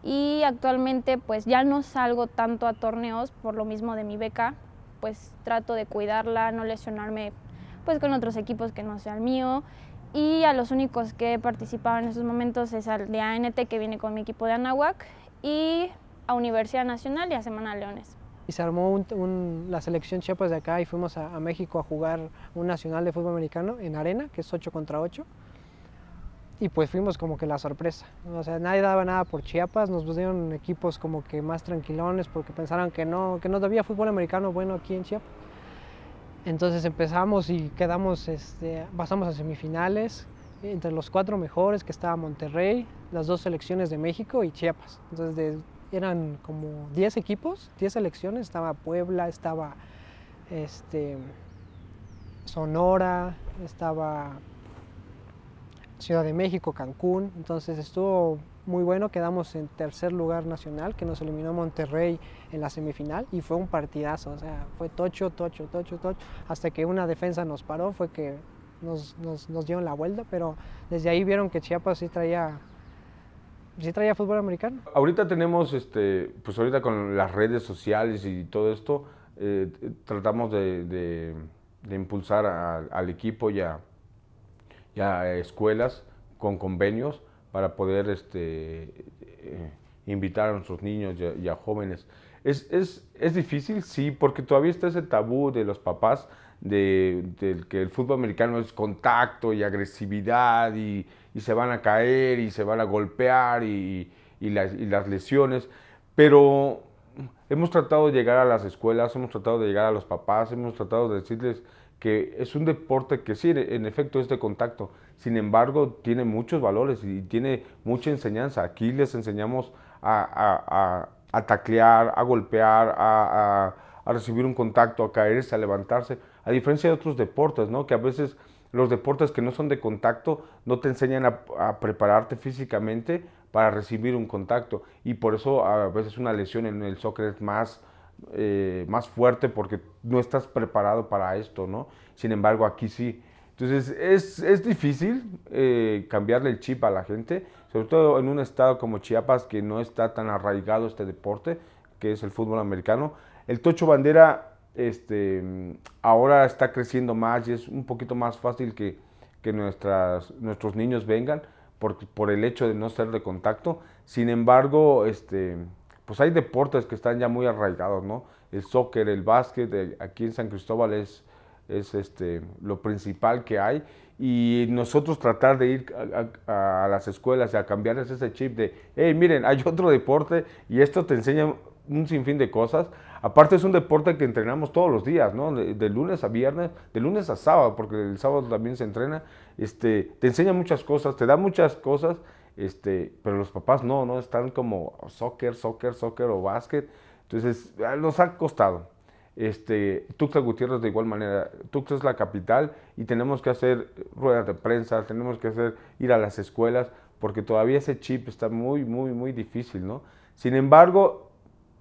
y actualmente pues ya no salgo tanto a torneos por lo mismo de mi beca pues trato de cuidarla, no lesionarme pues con otros equipos que no sea el mío. Y a los únicos que he participado en esos momentos es al de ANT que viene con mi equipo de Anahuac y a Universidad Nacional y a Semana Leones. Y se armó la selección Chiapas de acá y fuimos a, a México a jugar un nacional de fútbol americano en arena, que es 8 contra 8 y pues fuimos como que la sorpresa. O sea, nadie daba nada por Chiapas, nos dieron equipos como que más tranquilones porque pensaron que no, que no había fútbol americano bueno aquí en Chiapas. Entonces empezamos y quedamos, este, pasamos a semifinales, entre los cuatro mejores que estaba Monterrey, las dos selecciones de México y Chiapas. Entonces eran como 10 equipos, 10 selecciones, estaba Puebla, estaba este, Sonora, estaba Ciudad de México, Cancún, entonces estuvo muy bueno, quedamos en tercer lugar nacional, que nos eliminó Monterrey en la semifinal y fue un partidazo, o sea, fue tocho, tocho, tocho, tocho, hasta que una defensa nos paró, fue que nos, dieron la vuelta, pero desde ahí vieron que Chiapas sí traía sí traía fútbol americano. Ahorita tenemos, este, pues ahorita con las redes sociales y todo esto, eh, tratamos de, impulsar al equipo ya. a, y escuelas con convenios para poder este, eh, invitar a nuestros niños y a, jóvenes. Es, difícil, sí, porque todavía está ese tabú de los papás de, que el fútbol americano es contacto y agresividad y, se van a caer y se van a golpear y, las lesiones, pero hemos tratado de llegar a las escuelas, hemos tratado de llegar a los papás, hemos tratado de decirles que es un deporte que sí, en efecto es de contacto, sin embargo tiene muchos valores y tiene mucha enseñanza. Aquí les enseñamos a, taclear, a golpear, a, recibir un contacto, a caerse, a levantarse, a diferencia de otros deportes, ¿no? que a veces los deportes que no son de contacto no te enseñan a prepararte físicamente para recibir un contacto y por eso a veces una lesión en el soccer es más eh, más fuerte porque no estás preparado para esto, ¿no? Sin embargo, aquí sí. Entonces, es, es difícil eh, cambiarle el chip a la gente, sobre todo en un estado como Chiapas que no está tan arraigado este deporte, que es el fútbol americano. El tocho bandera este, ahora está creciendo más y es un poquito más fácil que, que nuestras, nuestros niños vengan por, por el hecho de no ser de contacto. Sin embargo, este, pues hay deportes que están ya muy arraigados, ¿no? El soccer, el básquet, eh, aquí en San Cristóbal es, este, lo principal que hay. Y nosotros tratar de ir a, las escuelas y a cambiarles ese chip de, hey, miren, hay otro deporte y esto te enseña un sinfín de cosas. Aparte es un deporte que entrenamos todos los días, ¿no? De, lunes a viernes, de lunes a sábado, porque el sábado también se entrena. Este, te enseña muchas cosas, te da muchas cosas este, pero los papás no, no están como soccer, soccer, soccer o básquet. Entonces, ah, nos ha costado. Este, Tuxtla Gutiérrez de igual manera, Tuxtla es la capital y tenemos que hacer ruedas de prensa, tenemos que hacer ir a las escuelas porque todavía ese chip está muy muy muy difícil, ¿no? Sin embargo,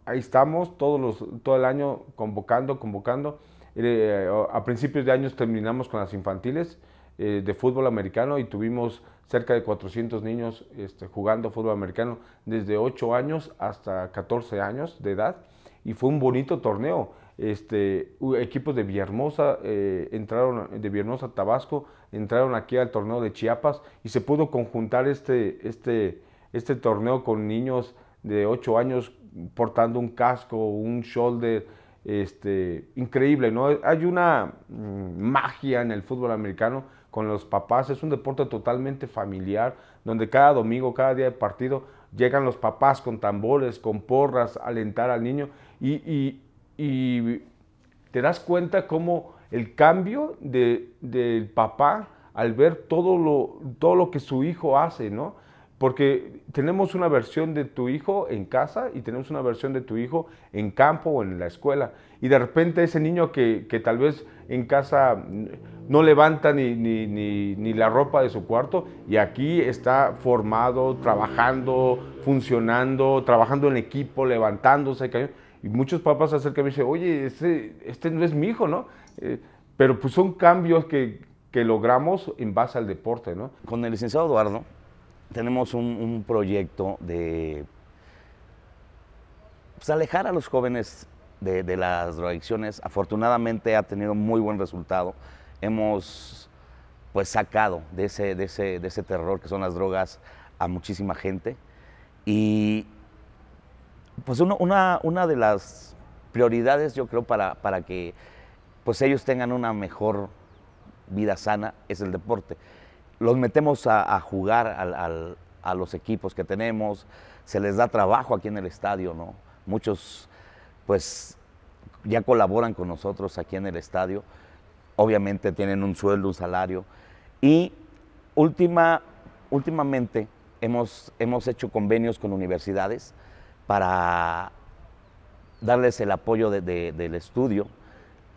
ahí estamos todos todo el año convocando, convocando eh, a principios de año terminamos con las infantiles eh, de fútbol americano y tuvimos cerca de 400 niños este, jugando fútbol americano desde 8 años hasta 14 años de edad y fue un bonito torneo. Este, equipos de Villahermosa eh, entraron, de Villahermosa, Tabasco, entraron aquí al torneo de Chiapas y se pudo conjuntar este, este, este torneo con niños de 8 años portando un casco, un shoulder, este, increíble, ¿no? Hay una mm, magia en el fútbol americano con los papás. Es un deporte totalmente familiar, donde cada domingo, cada día de partido, llegan los papás con tambores, con porras, a alentar al niño. Y, te das cuenta cómo el cambio del papá al ver todo lo, todo lo que su hijo hace, ¿no? Porque tenemos una versión de tu hijo en casa y tenemos una versión de tu hijo en campo o en la escuela y de repente ese niño que, tal vez en casa no levanta ni, ni, la ropa de su cuarto y aquí está formado, trabajando, funcionando, trabajando en equipo, levantándose. Y muchos papás se acercan y dicen, oye, este, no es mi hijo, ¿no? Eh, pero pues son cambios que, logramos en base al deporte, ¿no? Con el licenciado Eduardo tenemos un, proyecto de pues, alejar a los jóvenes de, las drogadicciones, afortunadamente ha tenido muy buen resultado. Hemos pues sacado de ese, de ese, terror que son las drogas a muchísima gente. Y pues una, una de las prioridades yo creo para, para que pues ellos tengan una mejor vida sana es el deporte. Los metemos a, jugar a los equipos que tenemos, se les da trabajo aquí en el estadio, ¿no? Muchos pues ya colaboran con nosotros aquí en el estadio. Obviamente tienen un sueldo, un salario. Y última, últimamente hemos, hecho convenios con universidades para darles el apoyo del estudio,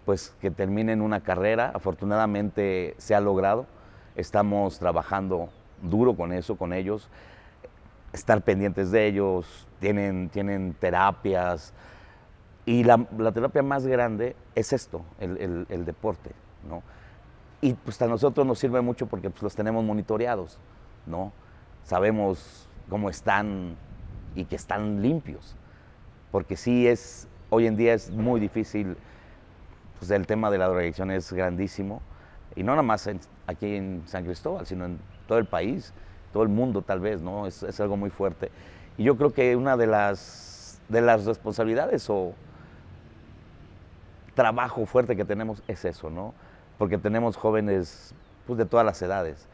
pues que terminen una carrera. Afortunadamente se ha logrado. Estamos trabajando duro con eso, con ellos, estar pendientes de ellos, tienen, tienen terapias, y la, terapia más grande es esto, el, deporte, ¿no? Y pues a nosotros nos sirve mucho porque pues, los tenemos monitoreados, ¿no? Sabemos cómo están y que están limpios. Porque sí es, hoy en día es muy difícil, pues el tema de la drogadicción es grandísimo. Y no nada más aquí en San Cristóbal, sino en todo el país, todo el mundo tal vez, ¿no? Es, es algo muy fuerte. Y yo creo que una de las, de las responsabilidades o trabajo fuerte que tenemos es eso, ¿no? Porque tenemos jóvenes pues, de todas las edades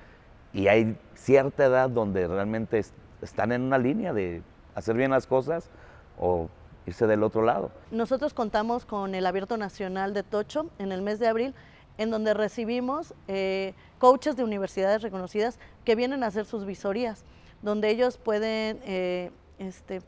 y hay cierta edad donde realmente están en una línea de hacer bien las cosas o irse del otro lado. Nosotros contamos con el Abierto Nacional de Tocho en el mes de abril, en donde recibimos eh, coaches de universidades reconocidas que vienen a hacer sus visorías, donde ellos pueden eh, este,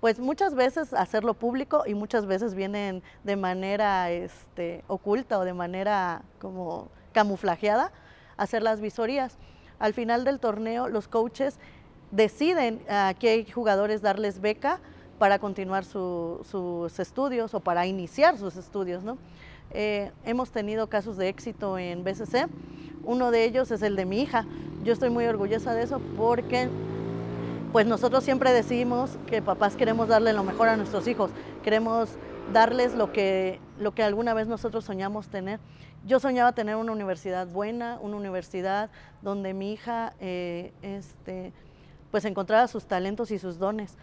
pues muchas veces hacerlo público y muchas veces vienen de manera este, oculta o de manera como camuflajeada hacer las visorías. Al final del torneo los coaches deciden a ah, qué jugadores darles beca para continuar sus estudios o para iniciar sus estudios. ¿no? Eh, hemos tenido casos de éxito en BCC, uno de ellos es el de mi hija. Yo estoy muy orgullosa de eso porque pues nosotros siempre decimos que papás queremos darle lo mejor a nuestros hijos, queremos darles lo que, lo que alguna vez nosotros soñamos tener. Yo soñaba tener una universidad buena, una universidad donde mi hija eh, este, pues encontrara sus talentos y sus dones.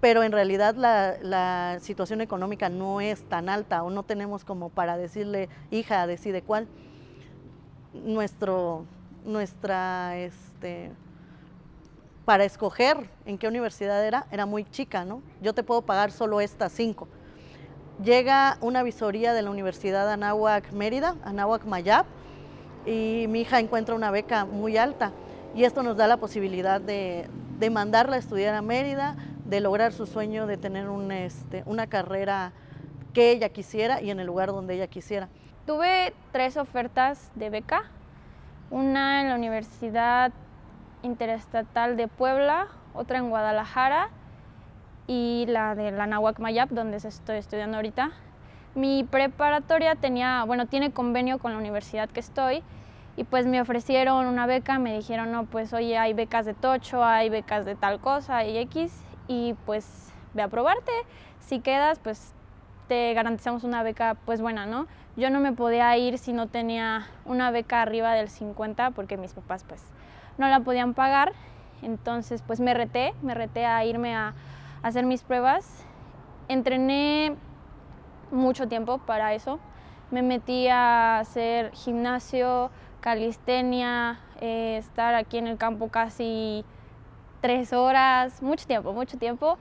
Pero en realidad la, la situación económica no es tan alta o no tenemos como para decirle, hija, decide cuál. Nuestro, nuestra, este, para escoger en qué universidad era, era muy chica, ¿no? Yo te puedo pagar solo estas cinco. Llega una visoría de la Universidad Anáhuac Mérida, Anáhuac Mayab, y mi hija encuentra una beca muy alta. Y esto nos da la posibilidad de, de mandarla a estudiar a Mérida, de lograr su sueño de tener un, este, una carrera que ella quisiera y en el lugar donde ella quisiera. Tuve tres ofertas de beca, una en la Universidad interestatal de Puebla, otra en Guadalajara y la de la Nahuac Mayap, donde estoy estudiando ahorita. Mi preparatoria tenía, bueno, tiene convenio con la universidad que estoy y pues me ofrecieron una beca, me dijeron, no, pues oye, hay becas de tocho, hay becas de tal cosa y X y pues ve a probarte, si quedas pues te garantizamos una beca pues buena, ¿no? Yo no me podía ir si no tenía una beca arriba del 50 porque mis papás pues no la podían pagar, entonces pues me reté, me reté a irme a, hacer mis pruebas. Entrené mucho tiempo para eso, me metí a hacer gimnasio, calistenia, eh, estar aquí en el campo casi tres horas, mucho tiempo, mucho tiempo.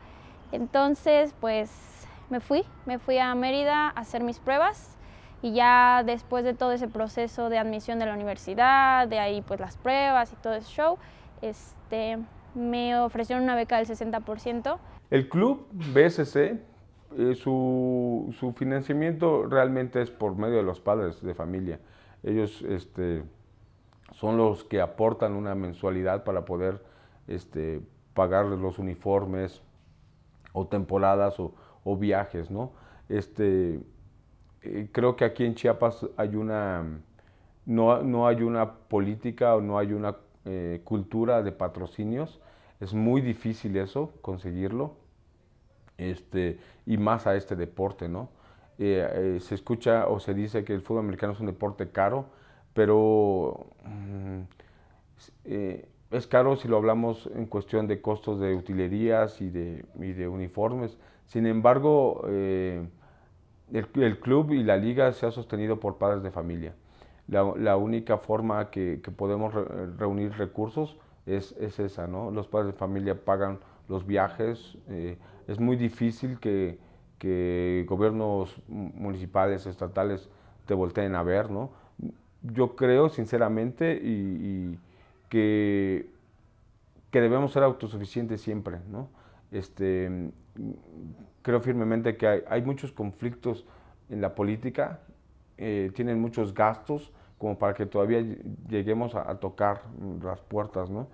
Entonces, pues me fui, me fui a Mérida a hacer mis pruebas y ya después de todo ese proceso de admisión de la universidad, de ahí pues las pruebas y todo ese show, este, me ofrecieron una beca del 60%. El club BSC, eh, su, financiamiento realmente es por medio de los padres de familia. Ellos este, son los que aportan una mensualidad para poder este, los uniformes o temporadas o, viajes, ¿no? Este, eh, creo que aquí en Chiapas hay una, no, no hay una política o no hay una eh, cultura de patrocinios. Es muy difícil eso, conseguirlo, este, y más a este deporte, ¿no? Eh, se escucha o se dice que el fútbol americano es un deporte caro, pero mm, es caro si lo hablamos en cuestión de costos de utilerías y de, y de uniformes. Sin embargo, el, club y la liga se ha sostenido por padres de familia. La, la única forma que, que podemos reunir recursos es, es, esa, ¿no? Los padres de familia pagan los viajes. Eh, es muy difícil que, que, gobiernos municipales, estatales te volteen a ver, ¿no? Yo creo, sinceramente, y, y que, que debemos ser autosuficientes siempre, ¿no? Este, creo firmemente que hay, muchos conflictos en la política, eh, tienen muchos gastos como para que todavía lleguemos a, tocar las puertas. ¿no?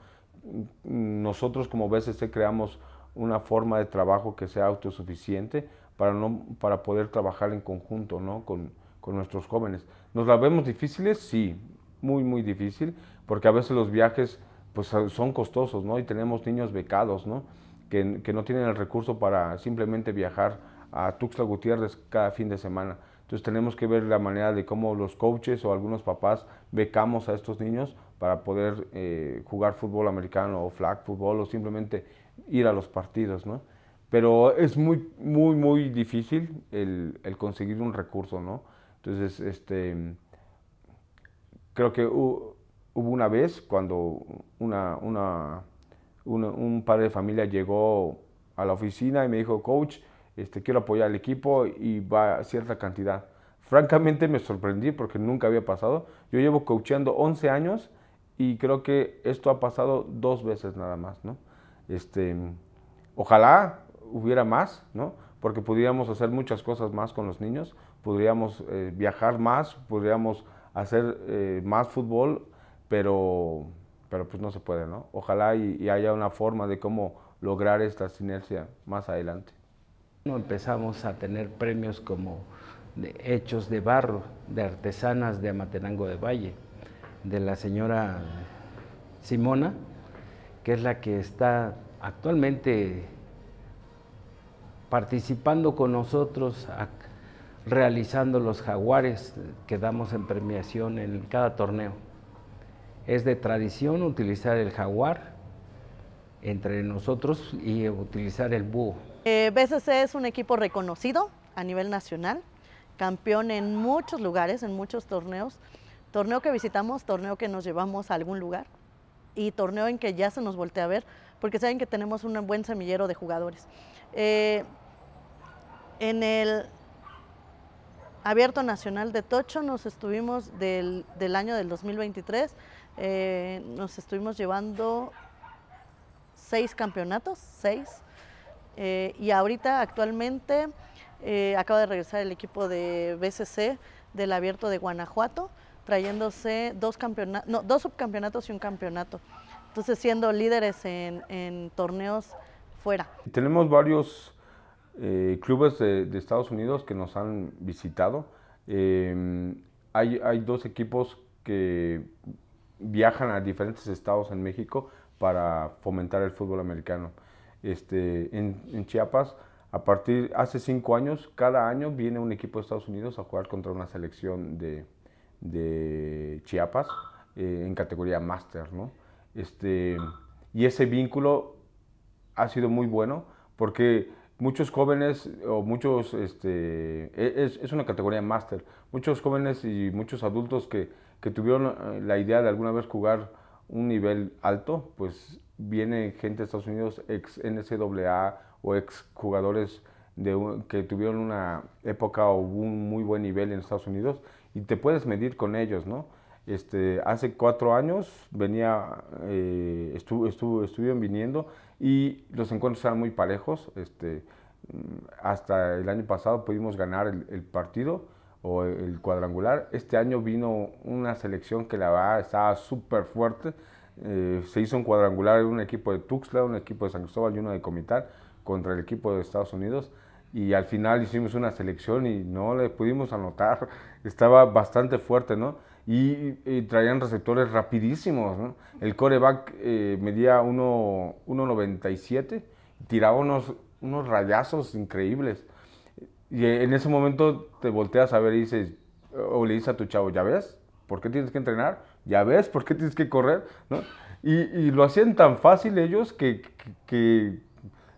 Nosotros como BCC creamos una forma de trabajo que sea autosuficiente para, no, para poder trabajar en conjunto con, nuestros jóvenes. ¿Nos la vemos difíciles? Sí, muy, muy difícil, porque a veces los viajes pues, son costosos ¿no? y tenemos niños becados. ¿no? que, no tienen el recurso para simplemente viajar a Tuxtla Gutiérrez cada fin de semana. Entonces tenemos que ver la manera de cómo los coaches o algunos papás becamos a estos niños para poder eh, jugar fútbol americano o flag fútbol o simplemente ir a los partidos, ¿no? Pero es muy, muy, muy difícil el, el conseguir un recurso, ¿no? Entonces, este, creo que hubo una vez cuando una, una un, padre de familia llegó a la oficina y me dijo, coach, este, quiero apoyar al equipo y va a cierta cantidad. Francamente me sorprendí porque nunca había pasado. Yo llevo coacheando 11 años y creo que esto ha pasado dos veces nada más, ¿no? Este, ojalá hubiera más, ¿no? Porque pudiéramos hacer muchas cosas más con los niños, podríamos eh, viajar más, podríamos hacer eh, más fútbol, pero pero pues no se puede, ¿no? Ojalá y, haya una forma de cómo lograr esta sinergia más adelante. Empezamos a tener premios como hechos de barro, de artesanas de Amatenango de Valle, de la señora Simona, que es la que está actualmente participando con nosotros, realizando los jaguares que damos en premiación en cada torneo. Es de tradición utilizar el jaguar entre nosotros y utilizar el búho. Eh, BCC es un equipo reconocido a nivel nacional, campeón en muchos lugares, en muchos torneos. Torneo que visitamos, torneo que nos llevamos a algún lugar y torneo en que ya se nos voltea a ver, porque saben que tenemos un buen semillero de jugadores. Eh, en el Abierto Nacional de Tocho nos estuvimos del año del 2023 eh, nos estuvimos llevando seis campeonatos, seis. Eh, y ahorita actualmente eh, acaba de regresar el equipo de BCC del Abierto de Guanajuato, trayéndose dos, campeonatos, no, dos subcampeonatos y un campeonato. Entonces siendo líderes en, torneos fuera. Tenemos varios clubes de, Estados Unidos que nos han visitado. Hay, hay dos equipos que viajan a diferentes estados en México para fomentar el fútbol americano. Este, en, Chiapas, a partir hace cinco años, cada año viene un equipo de Estados Unidos a jugar contra una selección de, de Chiapas eh, en categoría máster, ¿no? Este, y ese vínculo ha sido muy bueno porque muchos jóvenes o muchos, este, e, es, es una categoría máster, muchos jóvenes y muchos adultos que que tuvieron eh, la idea de alguna vez jugar un nivel alto, pues viene gente de Estados Unidos, ex NCAA o ex jugadores que tuvieron una época o un muy buen nivel en Estados Unidos y te puedes medir con ellos, ¿no? Este, hace cuatro años venía, eh, estuvieron viniendo y los encuentros eran muy parejos. Este, mm, hasta el año pasado pudimos ganar el partido o el cuadrangular. Este año vino una selección que la va estaba súper fuerte. Eh, se hizo un cuadrangular en un equipo de Tuxtla, un equipo de San Cristóbal y uno de Comitán contra el equipo de Estados Unidos. Y al final hicimos una selección y no le pudimos anotar. Estaba bastante fuerte, ¿no? Y, traían receptores rapidísimos, El coreback eh, medía 1.97, tiraba unos, unos rayazos increíbles. Y en ese momento te volteas a ver y dices, o le dices a tu chavo, ¿ya ves? ¿Por qué tienes que entrenar? ¿Ya ves? ¿Por qué tienes que correr? ¿No? Y, lo hacían tan fácil ellos que, que,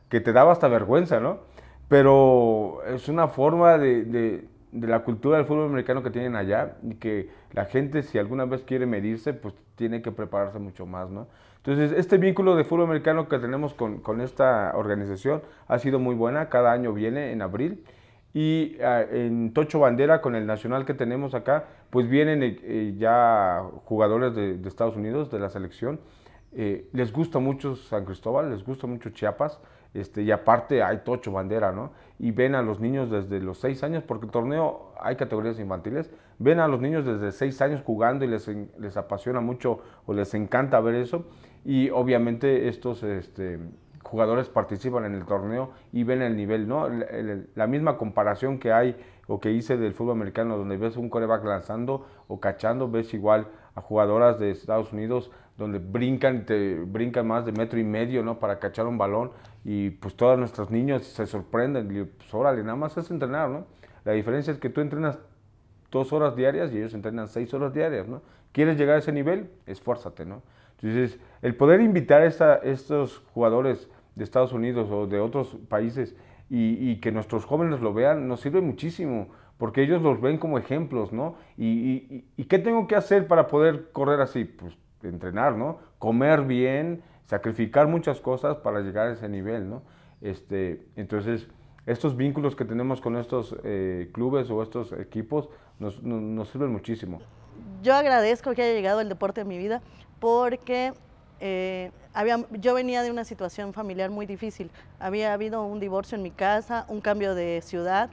que, te daba hasta vergüenza, ¿no? Pero es una forma de, de, de, la cultura del fútbol americano que tienen allá y que la gente si alguna vez quiere medirse, pues tiene que prepararse mucho más, ¿no? Entonces, este vínculo de fútbol americano que tenemos con, con esta organización ha sido muy buena, cada año viene en abril y ah, en Tocho Bandera con el nacional que tenemos acá, pues vienen eh, eh, ya jugadores de, Estados Unidos, de la selección. Eh, les gusta mucho San Cristóbal, les gusta mucho Chiapas, este, y aparte hay Tocho Bandera, ¿no? Y ven a los niños desde los seis años, porque el torneo hay categorías infantiles, ven a los niños desde seis años jugando y les, les apasiona mucho o les encanta ver eso, y obviamente estos este, jugadores participan en el torneo y ven el nivel, ¿no? la misma comparación que hay o que hice del fútbol americano, donde ves un coreback lanzando o cachando, ves igual a jugadoras de Estados Unidos donde brincan, te brincan más de metro y medio, ¿no? Para cachar un balón y pues todos nuestros niños se sorprenden y pues órale, nada más es entrenar, ¿no? La diferencia es que tú entrenas dos horas diarias y ellos entrenan seis horas diarias, ¿no? ¿Quieres llegar a ese nivel? Esfuérzate, ¿no? Entonces, el poder invitar a estos jugadores de Estados Unidos o de otros países y, que nuestros jóvenes lo vean, nos sirve muchísimo, porque ellos los ven como ejemplos, ¿no? Y, qué tengo que hacer para poder correr así? Pues entrenar, ¿no? Comer bien, sacrificar muchas cosas para llegar a ese nivel, ¿no? Este, entonces, estos vínculos que tenemos con estos eh, clubes o estos equipos nos, nos, sirven muchísimo. Yo agradezco que haya llegado el deporte a mi vida porque eh, había, yo venía de una situación familiar muy difícil. Había habido un divorcio en mi casa, un cambio de ciudad.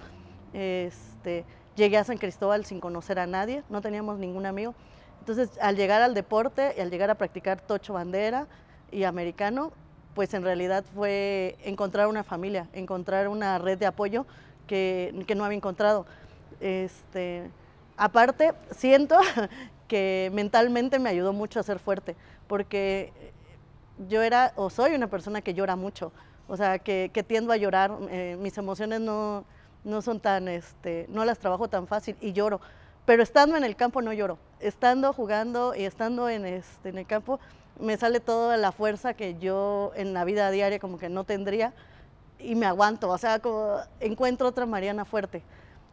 Este, llegué a San Cristóbal sin conocer a nadie, no teníamos ningún amigo. Entonces, al llegar al deporte y al llegar a practicar tocho bandera y americano, pues en realidad fue encontrar una familia, encontrar una red de apoyo que, que no había encontrado. Este, aparte, siento que mentalmente me ayudó mucho a ser fuerte, porque yo era o soy una persona que llora mucho, o sea, que, tiendo a llorar, eh, mis emociones no, son tan, este, no las trabajo tan fácil y lloro, pero estando en el campo no lloro, estando jugando y estando en, este, el campo me sale toda la fuerza que yo en la vida diaria como que no tendría y me aguanto, o sea, encuentro otra Mariana fuerte.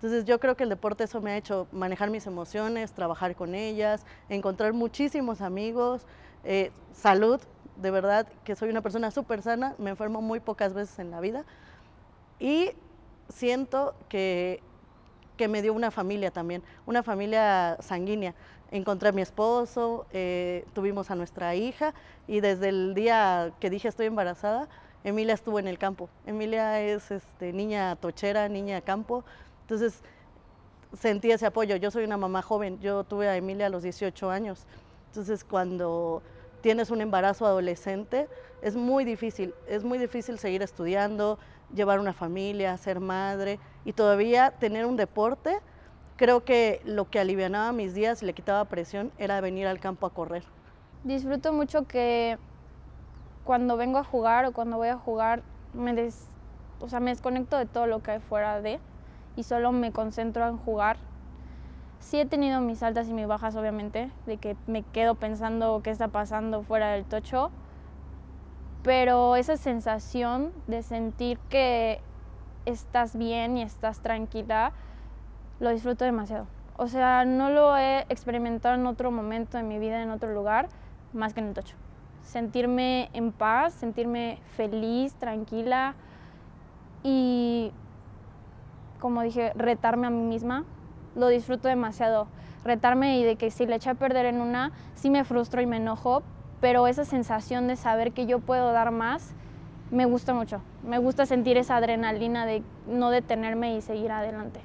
Entonces yo creo que el deporte eso me ha hecho manejar mis emociones, trabajar con ellas, encontrar muchísimos amigos, eh, salud, de verdad que soy una persona súper sana, me enfermo muy pocas veces en la vida y siento que, me dio una familia también, una familia sanguínea. Encontré a mi esposo, eh, tuvimos a nuestra hija y desde el día que dije estoy embarazada, Emilia estuvo en el campo. Emilia es este, niña tochera, niña campo, entonces sentí ese apoyo. Yo soy una mamá joven, yo tuve a Emilia a los 18 años. Entonces cuando tienes un embarazo adolescente, es muy difícil, es muy difícil seguir estudiando, llevar una familia, ser madre y todavía tener un deporte. Creo que lo que alivianaba mis días y le quitaba presión era venir al campo a correr. Disfruto mucho que cuando vengo a jugar o cuando voy a jugar me, sea, me desconecto de todo lo que hay fuera de y solo me concentro en jugar. Sí he tenido mis altas y mis bajas, obviamente, de que me quedo pensando qué está pasando fuera del tocho, pero esa sensación de sentir que estás bien y estás tranquila, lo disfruto demasiado. O sea, no lo he experimentado en otro momento de mi vida, en otro lugar, más que en el tocho. Sentirme en paz, sentirme feliz, tranquila y como dije, retarme a mí misma. Lo disfruto demasiado. Retarme y de que si le eché a perder en una, sí me frustro y me enojo, pero esa sensación de saber que yo puedo dar más, me gusta mucho. Me gusta sentir esa adrenalina de no detenerme y seguir adelante.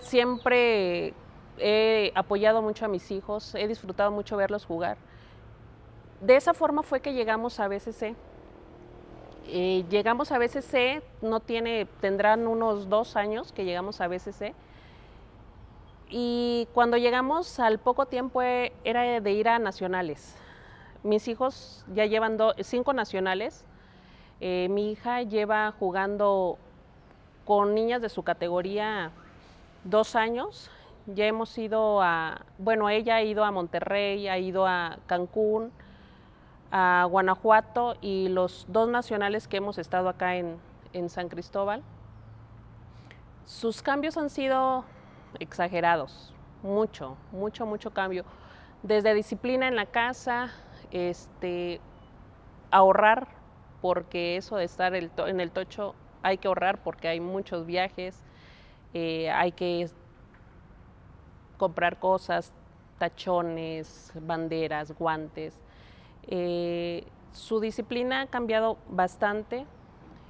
Siempre he apoyado mucho a mis hijos, he disfrutado mucho verlos jugar. De esa forma fue que llegamos a BCC. Eh, llegamos a BCC, no tiene, tendrán unos dos años que llegamos a BCC. Y cuando llegamos, al poco tiempo eh, era de ir a nacionales. Mis hijos ya llevan cinco nacionales. Eh, mi hija lleva jugando con niñas de su categoría dos años. Ya hemos ido a, bueno, ella ha ido a Monterrey, ha ido a Cancún, a Guanajuato y los dos nacionales que hemos estado acá en, San Cristóbal, sus cambios han sido exagerados, mucho, mucho, mucho cambio. Desde disciplina en la casa, este, ahorrar, porque eso de estar en el tocho hay que ahorrar porque hay muchos viajes, eh, hay que comprar cosas, tachones, banderas, guantes. Eh, su disciplina ha cambiado bastante.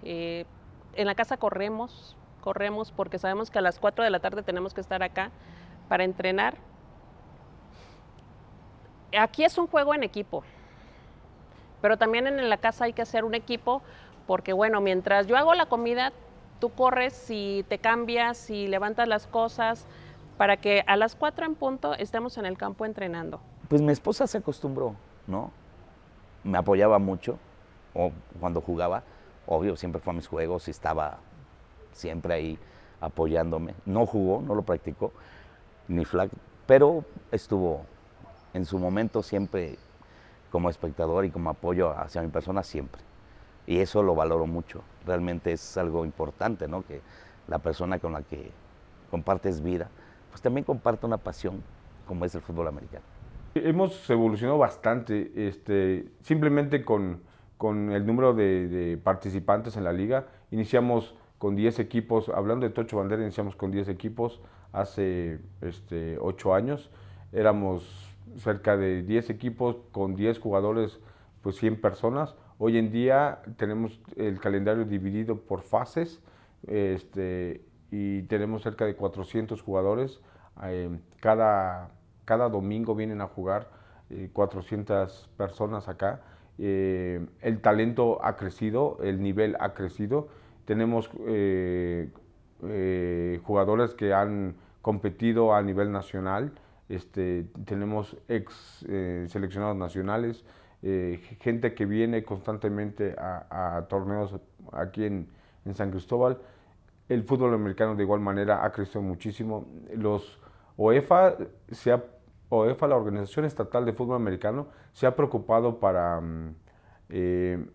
Eh, en la casa corremos, corremos porque sabemos que a las 4 de la tarde tenemos que estar acá para entrenar. Aquí es un juego en equipo, pero también en la casa hay que hacer un equipo porque bueno, mientras yo hago la comida, tú corres y te cambias y levantas las cosas para que a las 4 en punto estemos en el campo entrenando. Pues mi esposa se acostumbró, ¿no? me apoyaba mucho o cuando jugaba, obvio, siempre fue a mis juegos y estaba siempre ahí apoyándome. No jugó, no lo practicó, ni flag, pero estuvo en su momento siempre como espectador y como apoyo hacia mi persona siempre. Y eso lo valoro mucho. Realmente es algo importante, ¿no? Que la persona con la que compartes vida, pues también comparte una pasión como es el fútbol americano. Hemos evolucionado bastante, este, simplemente con, el número de, participantes en la liga. Iniciamos con 10 equipos, hablando de Tocho Bandera, iniciamos con 10 equipos hace este, 8 años. Éramos cerca de 10 equipos con 10 jugadores, pues 100 personas. Hoy en día tenemos el calendario dividido por fases este, y tenemos cerca de 400 jugadores. Eh, cada cada domingo vienen a jugar 400 eh, personas acá. Eh, el talento ha crecido, el nivel ha crecido. Tenemos eh, jugadores que han competido a nivel nacional. Este, tenemos ex seleccionados nacionales, gente que viene constantemente a, torneos aquí en, San Cristóbal. El fútbol americano de igual manera ha crecido muchísimo. Los OEFA se ha OEFA, la Organización Estatal de Fútbol Americano, se ha preocupado para mm, eh,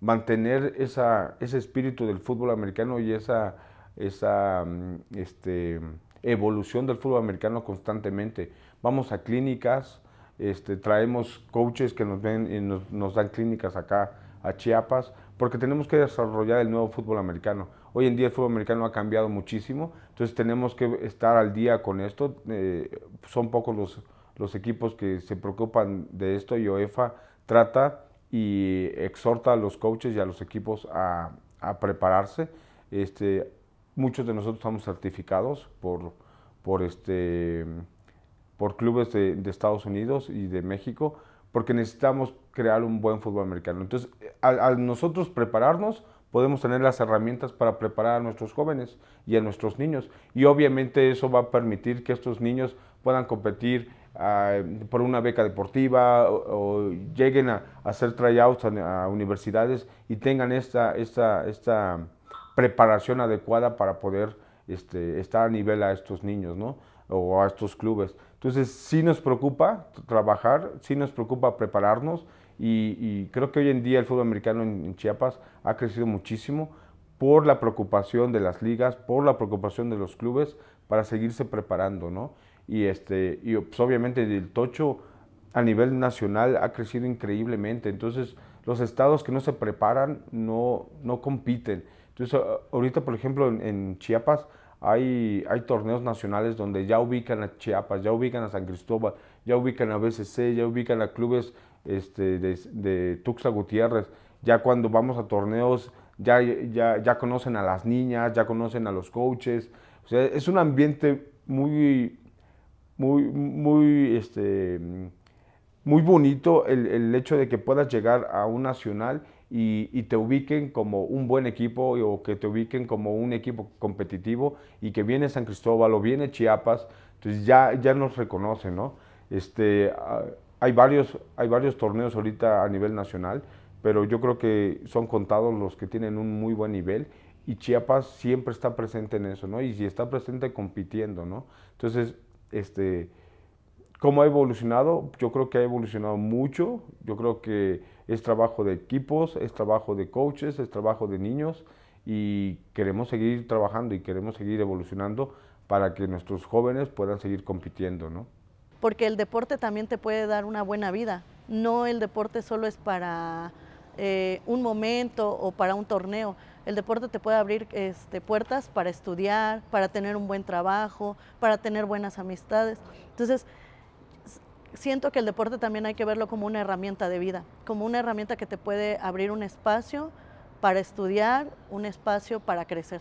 mantener esa, ese espíritu del fútbol americano y esa, esa mm, este, evolución del fútbol americano constantemente. Vamos a clínicas, este, traemos coaches que nos, ven, y nos, dan clínicas acá a Chiapas, porque tenemos que desarrollar el nuevo fútbol americano. Hoy en día el fútbol americano ha cambiado muchísimo, entonces tenemos que estar al día con esto. Eh, son pocos los los equipos que se preocupan de esto y OEFA trata y exhorta a los coaches y a los equipos a, prepararse. Este, muchos de nosotros estamos certificados por, por, este, por clubes de, Estados Unidos y de México, porque necesitamos crear un buen fútbol americano. Entonces, al nosotros prepararnos, podemos tener las herramientas para preparar a nuestros jóvenes y a nuestros niños. Y obviamente eso va a permitir que estos niños puedan competir por una beca deportiva o, lleguen a, hacer tryouts a, universidades y tengan esta, esta, preparación adecuada para poder este, estar a nivel a estos niños ¿no? o a estos clubes. Entonces sí nos preocupa trabajar, sí nos preocupa prepararnos y, creo que hoy en día el fútbol americano en, Chiapas ha crecido muchísimo por la preocupación de las ligas, por la preocupación de los clubes para seguirse preparando, ¿no? Y, este, y pues, obviamente el tocho a nivel nacional ha crecido increíblemente. Entonces, los estados que no se preparan no, no compiten. Entonces, ahorita, por ejemplo, en, Chiapas hay, hay torneos nacionales donde ya ubican a Chiapas, ya ubican a San Cristóbal, ya ubican a BCC, ya ubican a clubes este, de, de Tuxtla Gutiérrez. Ya cuando vamos a torneos, ya, ya, ya conocen a las niñas, ya conocen a los coaches. es un ambiente muy muy, muy, este, muy bonito el, hecho de que puedas llegar a un nacional y, te ubiquen como un buen equipo o que te ubiquen como un equipo competitivo y que viene San Cristóbal o viene Chiapas, entonces pues ya, ya nos reconocen, ¿no? Este, ah, hay, varios, hay varios torneos ahorita a nivel nacional, pero yo creo que son contados los que tienen un muy buen nivel y Chiapas siempre está presente en eso, ¿no? Y si está presente compitiendo, ¿no? Entonces este, cómo ha evolucionado, yo creo que ha evolucionado mucho, yo creo que es trabajo de equipos, es trabajo de coaches, es trabajo de niños y queremos seguir trabajando y queremos seguir evolucionando para que nuestros jóvenes puedan seguir compitiendo, ¿no? Porque el deporte también te puede dar una buena vida, no el deporte solo es para eh, un momento o para un torneo, el deporte te puede abrir este, puertas para estudiar, para tener un buen trabajo, para tener buenas amistades. Entonces, siento que el deporte también hay que verlo como una herramienta de vida, como una herramienta que te puede abrir un espacio para estudiar, un espacio para crecer.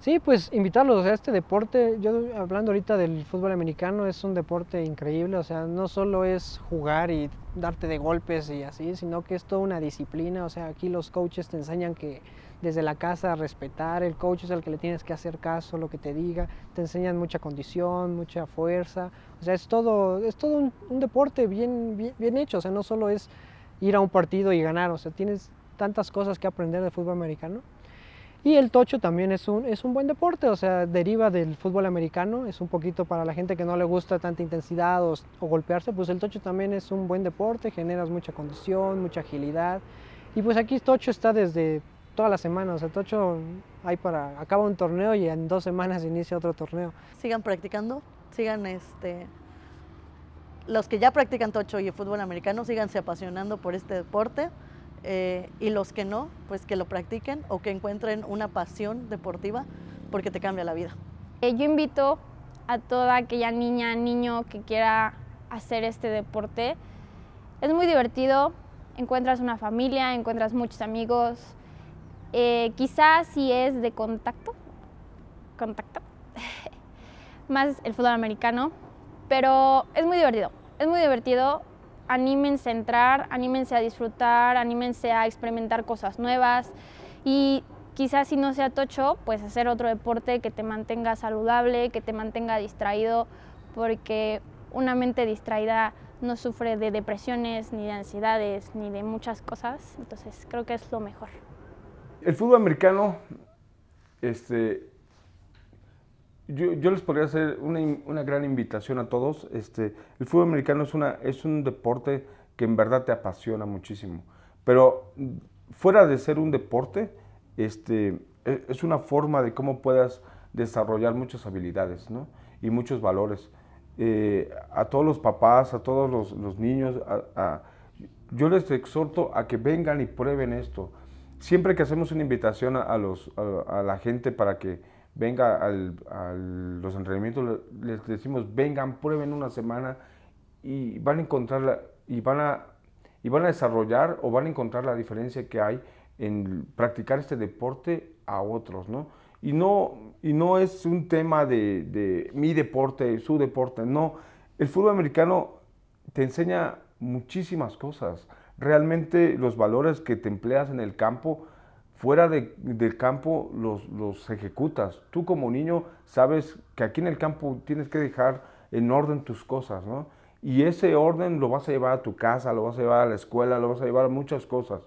Sí, pues invitarlos a este deporte. Yo hablando ahorita del fútbol americano, es un deporte increíble. O sea, no solo es jugar y darte de golpes y así, sino que es toda una disciplina. O sea, aquí los coaches te enseñan que desde la casa respetar, el coach es el que le tienes que hacer caso, lo que te diga, te enseñan mucha condición, mucha fuerza, o sea, es todo, es todo un, deporte bien, bien, hecho, o sea, no solo es ir a un partido y ganar, o sea, tienes tantas cosas que aprender de fútbol americano. Y el tocho también es un, es un buen deporte, o sea, deriva del fútbol americano, es un poquito para la gente que no le gusta tanta intensidad o, o golpearse, pues el tocho también es un buen deporte, generas mucha condición, mucha agilidad. Y pues aquí tocho está desde Todas las semanas, O Tocho hay para, acaba un torneo y en dos semanas inicia otro torneo. Sigan practicando, sigan este... Los que ya practican tocho y el fútbol americano, síganse apasionando por este deporte. Eh, y los que no, pues que lo practiquen o que encuentren una pasión deportiva porque te cambia la vida. Eh, yo invito a toda aquella niña, niño que quiera hacer este deporte. Es muy divertido, encuentras una familia, encuentras muchos amigos, eh, quizás si es de contacto, contacto, más el fútbol americano, pero es muy divertido, es muy divertido. Anímense a entrar, anímense a disfrutar, anímense a experimentar cosas nuevas y quizás si no sea tocho, pues hacer otro deporte que te mantenga saludable, que te mantenga distraído, porque una mente distraída no sufre de depresiones, ni de ansiedades, ni de muchas cosas, entonces creo que es lo mejor. El fútbol americano, este, yo, les podría hacer una, gran invitación a todos. Este, el fútbol americano es, una, es un deporte que en verdad te apasiona muchísimo. Pero fuera de ser un deporte, este, e, es una forma de cómo puedas desarrollar muchas habilidades y muchos valores. Eh, a todos los papás, a todos los, niños, yo les exhorto a que vengan y prueben esto siempre que hacemos una invitación a, los, a, la gente para que venga a los entrenamientos, les decimos, vengan, prueben una semana y van a encontrar y van a, y van a desarrollar o van a encontrar la diferencia que hay en practicar este deporte a otros, ¿no? Y no, y no es un tema de, de mi deporte, su deporte, no. El fútbol americano te enseña muchísimas cosas. Realmente los valores que te empleas en el campo, fuera del campo los, ejecutas. Tú como niño sabes que aquí en el campo tienes que dejar en orden tus cosas, ¿no? Y ese orden lo vas a llevar a tu casa, lo vas a llevar a la escuela, lo vas a llevar a muchas cosas.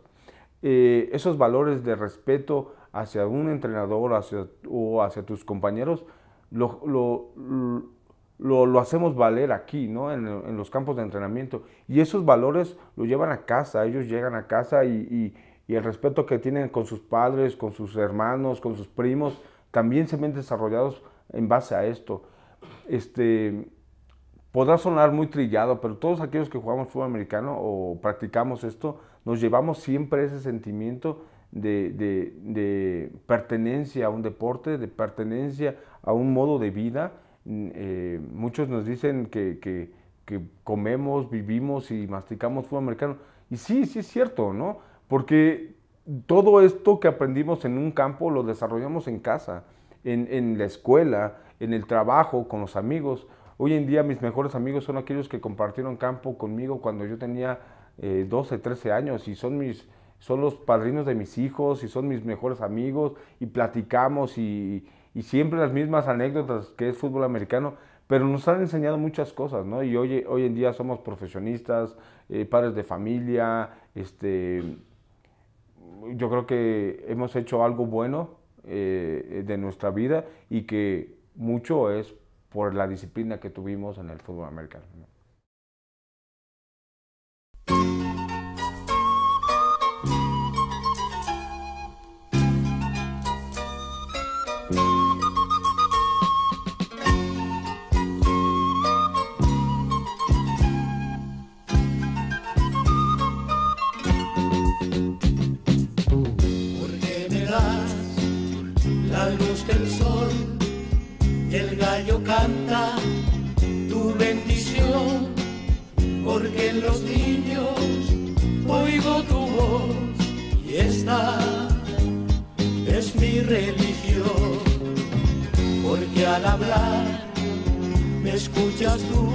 Eh, esos valores de respeto hacia un entrenador hacia, o hacia tus compañeros, lo, lo lo, lo hacemos valer aquí, ¿no? En, en, los campos de entrenamiento. Y esos valores lo llevan a casa, ellos llegan a casa y, y, el respeto que tienen con sus padres, con sus hermanos, con sus primos, también se ven desarrollados en base a esto. Este, podrá sonar muy trillado, pero todos aquellos que jugamos fútbol americano o practicamos esto, nos llevamos siempre ese sentimiento de, de pertenencia a un deporte, de pertenencia a un modo de vida eh, muchos nos dicen que, comemos, vivimos y masticamos fútbol americano. Y sí, sí es cierto, ¿no? Porque todo esto que aprendimos en un campo lo desarrollamos en casa, en, la escuela, en el trabajo, con los amigos. Hoy en día mis mejores amigos son aquellos que compartieron campo conmigo cuando yo tenía 12, eh, 13 años y son mis, son los padrinos de mis hijos y son mis mejores amigos y platicamos y, y siempre las mismas anécdotas que es fútbol americano, pero nos han enseñado muchas cosas, ¿no? Y hoy, en día somos profesionistas, eh, padres de familia, este, yo creo que hemos hecho algo bueno eh, de nuestra vida y que mucho es por la disciplina que tuvimos en el fútbol americano. porque en los niños oigo tu voz y esta es mi religión, porque al hablar me escuchas tú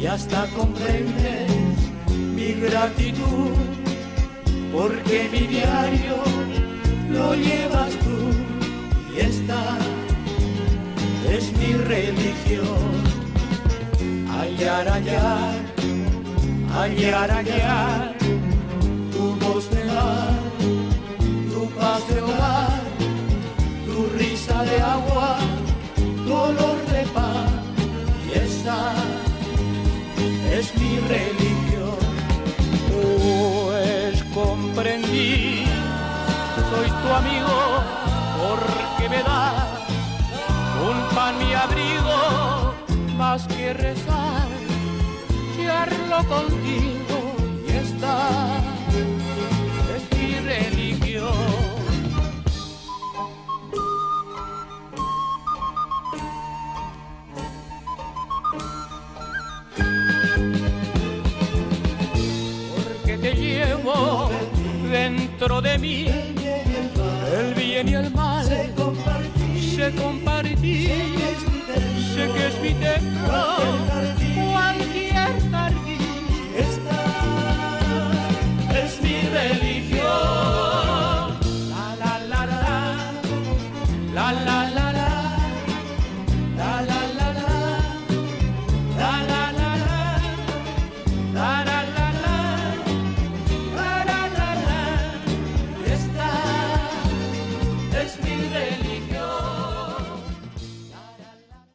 y hasta comprendes mi gratitud, porque mi diario lo llevas tú y esta es mi religión. Ayar, ayar Añar, llegar, tu voz de mar, tu paz de hogar, tu risa de agua, tu olor de paz, Y esa es mi religión, pues comprendí, soy tu amigo porque me da un pan mi abrigo más que rezar solo contigo y está es mi religión. Porque te llevo dentro de mí el bien y el mal se compartí, se compartí sé que es mi templo